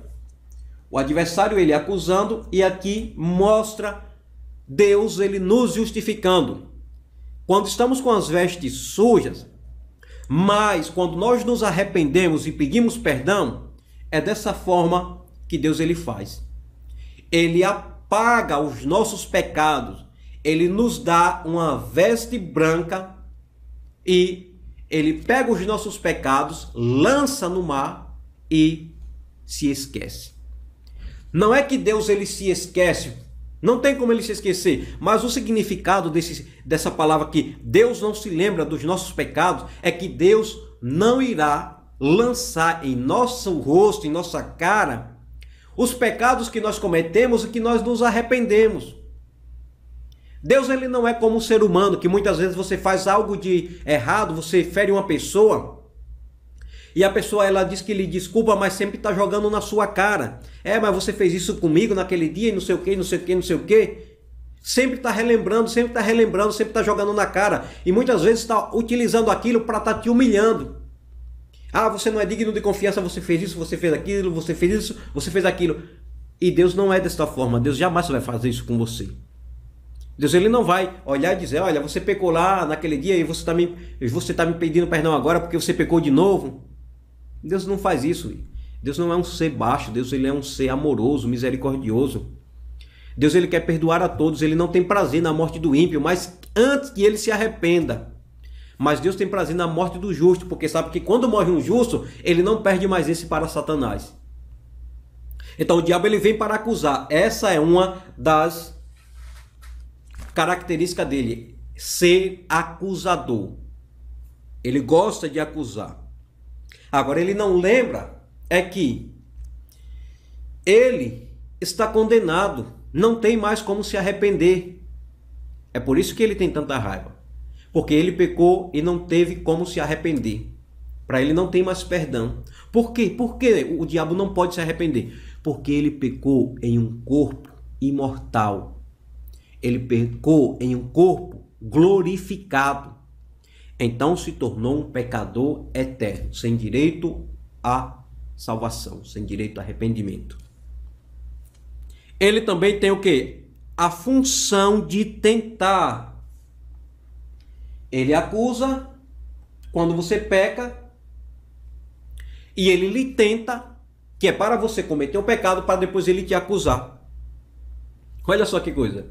o adversário ele acusando e aqui mostra Deus ele nos justificando. Quando estamos com as vestes sujas, mas quando nós nos arrependemos e pedimos perdão, é dessa forma que Deus ele faz. Ele apaga os nossos pecados, ele nos dá uma veste branca e ele pega os nossos pecados, lança no mar e se esquece. Não é que Deus ele se esquece, não tem como ele se esquecer, mas o significado desse, dessa palavra que Deus não se lembra dos nossos pecados é que Deus não irá lançar em nosso rosto, em nossa cara, os pecados que nós cometemos e que nós nos arrependemos. Deus ele não é como um ser humano que muitas vezes você faz algo de errado, você fere uma pessoa e a pessoa ela diz que lhe desculpa, mas sempre está jogando na sua cara. É, mas você fez isso comigo naquele dia e não sei o que, não sei o que, não sei o que. Sempre está relembrando, sempre está relembrando, sempre está jogando na cara e muitas vezes está utilizando aquilo para estar tá te humilhando. Ah, você não é digno de confiança, você fez isso, você fez aquilo, você fez isso, você fez aquilo. E Deus não é desta forma. Deus jamais vai fazer isso com você. Deus ele não vai olhar e dizer, olha, você pecou lá naquele dia e você está me, você tá me pedindo perdão agora porque você pecou de novo. Deus não faz isso. Deus não é um ser baixo, Deus ele é um ser amoroso, misericordioso. Deus ele quer perdoar a todos, ele não tem prazer na morte do ímpio, mas antes que ele se arrependa. Mas Deus tem prazer na morte do justo, porque sabe que quando morre um justo, ele não perde mais esse para Satanás. Então o diabo ele vem para acusar. Essa é uma das características dele, ser acusador. Ele gosta de acusar. Agora ele não lembra é que ele está condenado, não tem mais como se arrepender. É por isso que ele tem tanta raiva. Porque ele pecou e não teve como se arrepender. Para ele não tem mais perdão. Por quê? Por que o diabo não pode se arrepender? Porque ele pecou em um corpo imortal. Ele pecou em um corpo glorificado. Então se tornou um pecador eterno, sem direito à salvação, sem direito a arrependimento. Ele também tem o quê? A função de tentar ele acusa quando você peca e ele lhe tenta, que é para você cometer o pecado para depois ele te acusar. Olha só que coisa.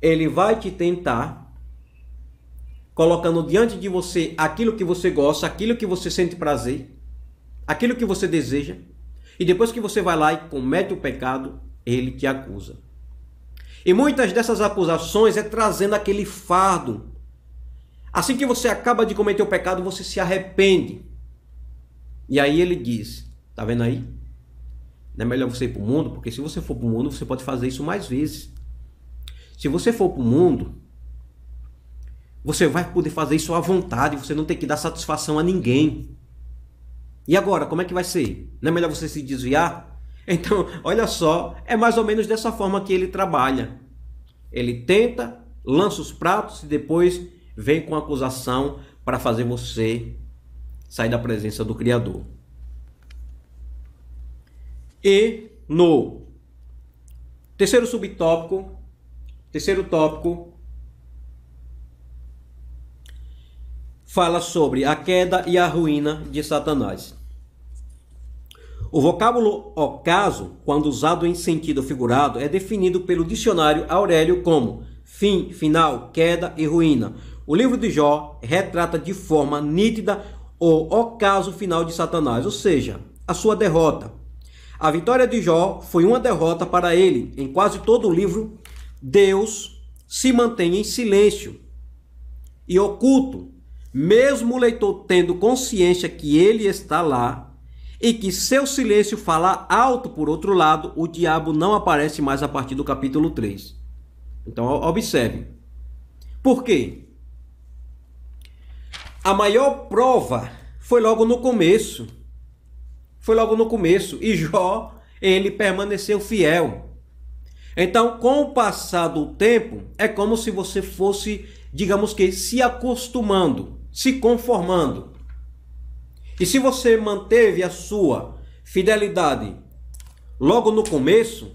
Ele vai te tentar colocando diante de você aquilo que você gosta, aquilo que você sente prazer, aquilo que você deseja. E depois que você vai lá e comete o pecado, ele te acusa. E muitas dessas acusações é trazendo aquele fardo Assim que você acaba de cometer o pecado, você se arrepende. E aí ele diz: Tá vendo aí? Não é melhor você ir para o mundo, porque se você for para o mundo, você pode fazer isso mais vezes. Se você for para o mundo, você vai poder fazer isso à vontade, você não tem que dar satisfação a ninguém. E agora, como é que vai ser? Não é melhor você se desviar? Então, olha só, é mais ou menos dessa forma que ele trabalha. Ele tenta, lança os pratos e depois vem com acusação para fazer você sair da presença do Criador. E no terceiro subtópico, terceiro tópico, fala sobre a queda e a ruína de Satanás. O vocábulo ocaso, quando usado em sentido figurado, é definido pelo dicionário Aurélio como fim, final, queda e ruína, o livro de Jó retrata de forma nítida o ocaso final de Satanás, ou seja, a sua derrota. A vitória de Jó foi uma derrota para ele. Em quase todo o livro, Deus se mantém em silêncio e oculto, mesmo o leitor tendo consciência que ele está lá e que seu silêncio fala alto. Por outro lado, o diabo não aparece mais a partir do capítulo 3. Então, observe. Por quê? A maior prova foi logo no começo. Foi logo no começo. E Jó, ele permaneceu fiel. Então, com o passar do tempo, é como se você fosse, digamos que, se acostumando, se conformando. E se você manteve a sua fidelidade logo no começo,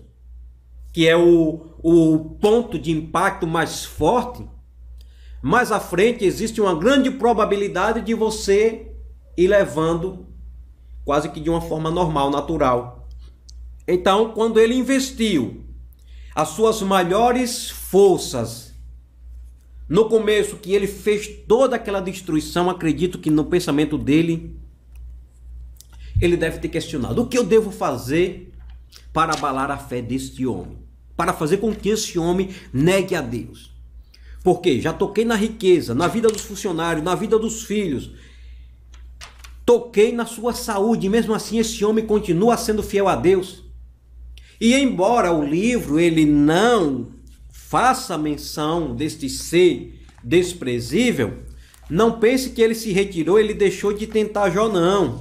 que é o, o ponto de impacto mais forte, mais à frente existe uma grande probabilidade de você ir levando quase que de uma forma normal, natural. Então, quando ele investiu as suas maiores forças no começo que ele fez toda aquela destruição, acredito que no pensamento dele ele deve ter questionado: o que eu devo fazer para abalar a fé deste homem? Para fazer com que esse homem negue a Deus. Porque já toquei na riqueza, na vida dos funcionários, na vida dos filhos. Toquei na sua saúde, e mesmo assim esse homem continua sendo fiel a Deus. E embora o livro ele não faça menção deste ser desprezível, não pense que ele se retirou, ele deixou de tentar Jó, não.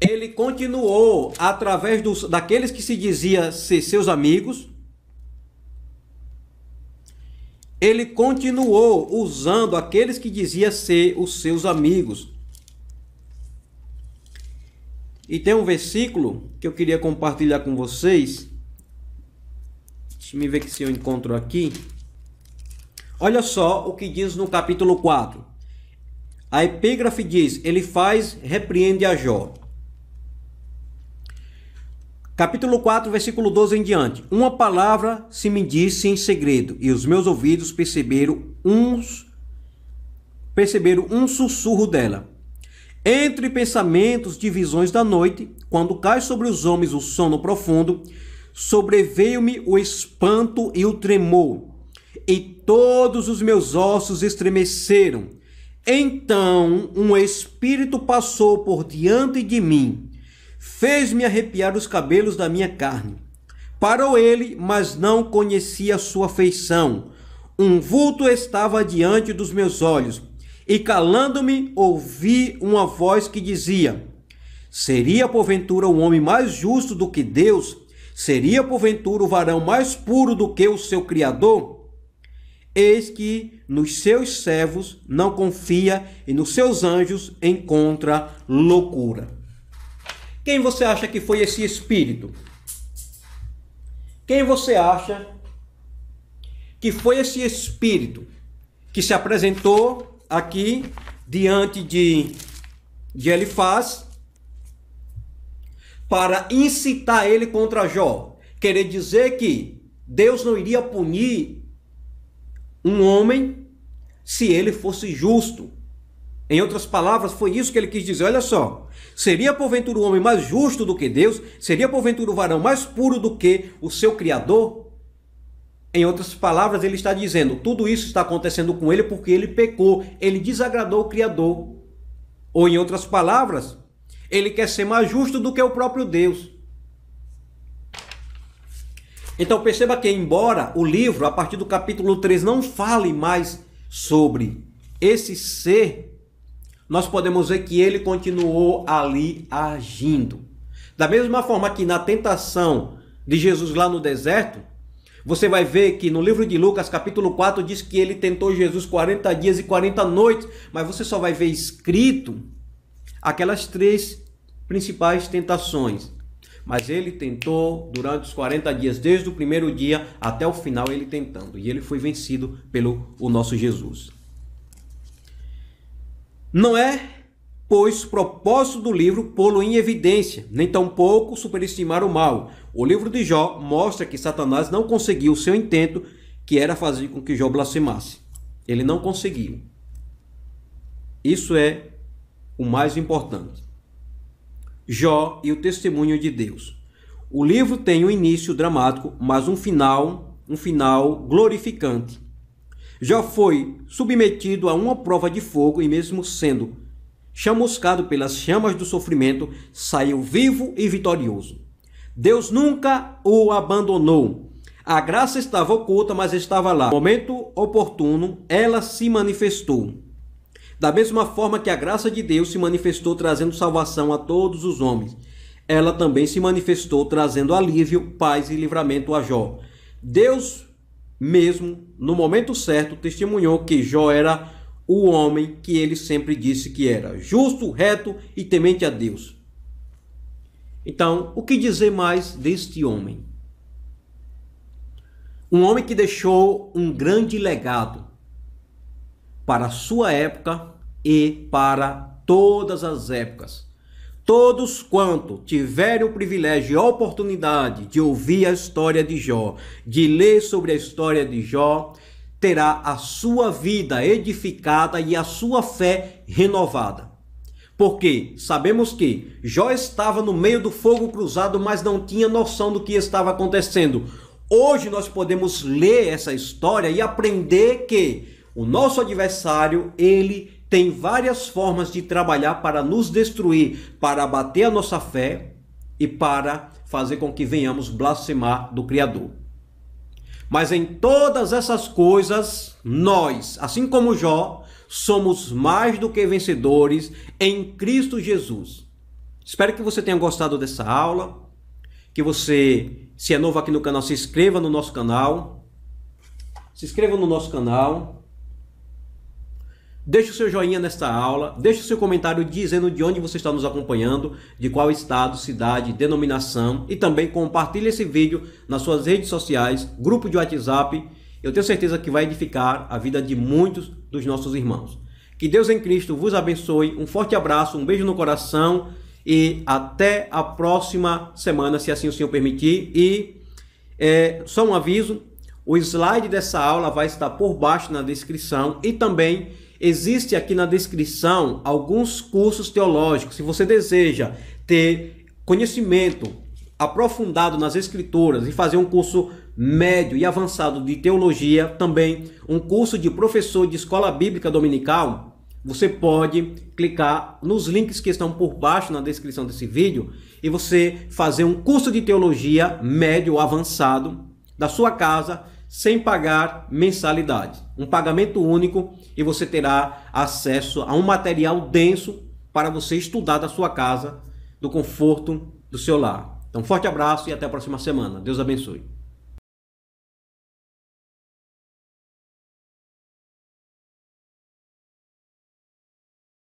Ele continuou através dos, daqueles que se dizia ser seus amigos, ele continuou usando aqueles que dizia ser os seus amigos. E tem um versículo que eu queria compartilhar com vocês. Deixa me ver se eu encontro aqui. Olha só o que diz no capítulo 4. A epígrafe diz: Ele faz, repreende a Jó. Capítulo 4, versículo 12 em diante. Uma palavra se me disse em segredo, e os meus ouvidos perceberam uns perceberam um sussurro dela. Entre pensamentos de visões da noite, quando cai sobre os homens o sono profundo, sobreveio-me o espanto e o tremor, e todos os meus ossos estremeceram. Então um espírito passou por diante de mim fez-me arrepiar os cabelos da minha carne. Parou ele, mas não conhecia sua feição. Um vulto estava diante dos meus olhos, e calando-me, ouvi uma voz que dizia: Seria porventura o homem mais justo do que Deus? Seria porventura o varão mais puro do que o seu Criador? Eis que nos seus servos não confia e nos seus anjos encontra loucura. Quem você acha que foi esse espírito? Quem você acha que foi esse espírito que se apresentou aqui diante de, de Elifaz para incitar ele contra Jó? Querer dizer que Deus não iria punir um homem se ele fosse justo. Em outras palavras, foi isso que ele quis dizer. Olha só, seria porventura o homem mais justo do que Deus? Seria porventura o varão mais puro do que o seu Criador? Em outras palavras, ele está dizendo: tudo isso está acontecendo com ele porque ele pecou, ele desagradou o Criador. Ou, em outras palavras, ele quer ser mais justo do que o próprio Deus. Então, perceba que, embora o livro, a partir do capítulo 3, não fale mais sobre esse ser nós podemos ver que ele continuou ali agindo. Da mesma forma que na tentação de Jesus lá no deserto, você vai ver que no livro de Lucas, capítulo 4, diz que ele tentou Jesus 40 dias e 40 noites, mas você só vai ver escrito aquelas três principais tentações. Mas ele tentou durante os 40 dias, desde o primeiro dia até o final, ele tentando. E ele foi vencido pelo o nosso Jesus. Não é, pois, propósito do livro pô-lo em evidência, nem tampouco superestimar o mal. O livro de Jó mostra que Satanás não conseguiu seu intento, que era fazer com que Jó blasfemasse. Ele não conseguiu. Isso é o mais importante. Jó e o testemunho de Deus. O livro tem um início dramático, mas um final, um final glorificante já foi submetido a uma prova de fogo e, mesmo sendo chamuscado pelas chamas do sofrimento, saiu vivo e vitorioso. Deus nunca o abandonou. A graça estava oculta, mas estava lá. No momento oportuno, ela se manifestou. Da mesma forma que a graça de Deus se manifestou trazendo salvação a todos os homens, ela também se manifestou trazendo alívio, paz e livramento a Jó. Deus mesmo no momento certo, testemunhou que Jó era o homem que ele sempre disse que era, justo, reto e temente a Deus. Então, o que dizer mais deste homem? Um homem que deixou um grande legado para a sua época e para todas as épocas. Todos quanto tiverem o privilégio e a oportunidade de ouvir a história de Jó, de ler sobre a história de Jó, terá a sua vida edificada e a sua fé renovada. Porque sabemos que Jó estava no meio do fogo cruzado, mas não tinha noção do que estava acontecendo. Hoje nós podemos ler essa história e aprender que o nosso adversário, ele tem várias formas de trabalhar para nos destruir, para abater a nossa fé e para fazer com que venhamos blasfemar do Criador. Mas em todas essas coisas, nós, assim como Jó, somos mais do que vencedores em Cristo Jesus. Espero que você tenha gostado dessa aula, que você, se é novo aqui no canal, se inscreva no nosso canal. Se inscreva no nosso canal Deixe o seu joinha nesta aula, deixe o seu comentário dizendo de onde você está nos acompanhando, de qual estado, cidade, denominação e também compartilhe esse vídeo nas suas redes sociais, grupo de WhatsApp. Eu tenho certeza que vai edificar a vida de muitos dos nossos irmãos. Que Deus em Cristo vos abençoe, um forte abraço, um beijo no coração e até a próxima semana, se assim o Senhor permitir. E é, só um aviso: o slide dessa aula vai estar por baixo na descrição e também Existe aqui na descrição alguns cursos teológicos. Se você deseja ter conhecimento aprofundado nas escrituras e fazer um curso médio e avançado de teologia, também um curso de professor de escola bíblica dominical, você pode clicar nos links que estão por baixo na descrição desse vídeo e você fazer um curso de teologia médio avançado da sua casa sem pagar mensalidade. Um pagamento único e você terá acesso a um material denso para você estudar da sua casa, do conforto do seu lar. Então, forte abraço e até a próxima semana. Deus abençoe.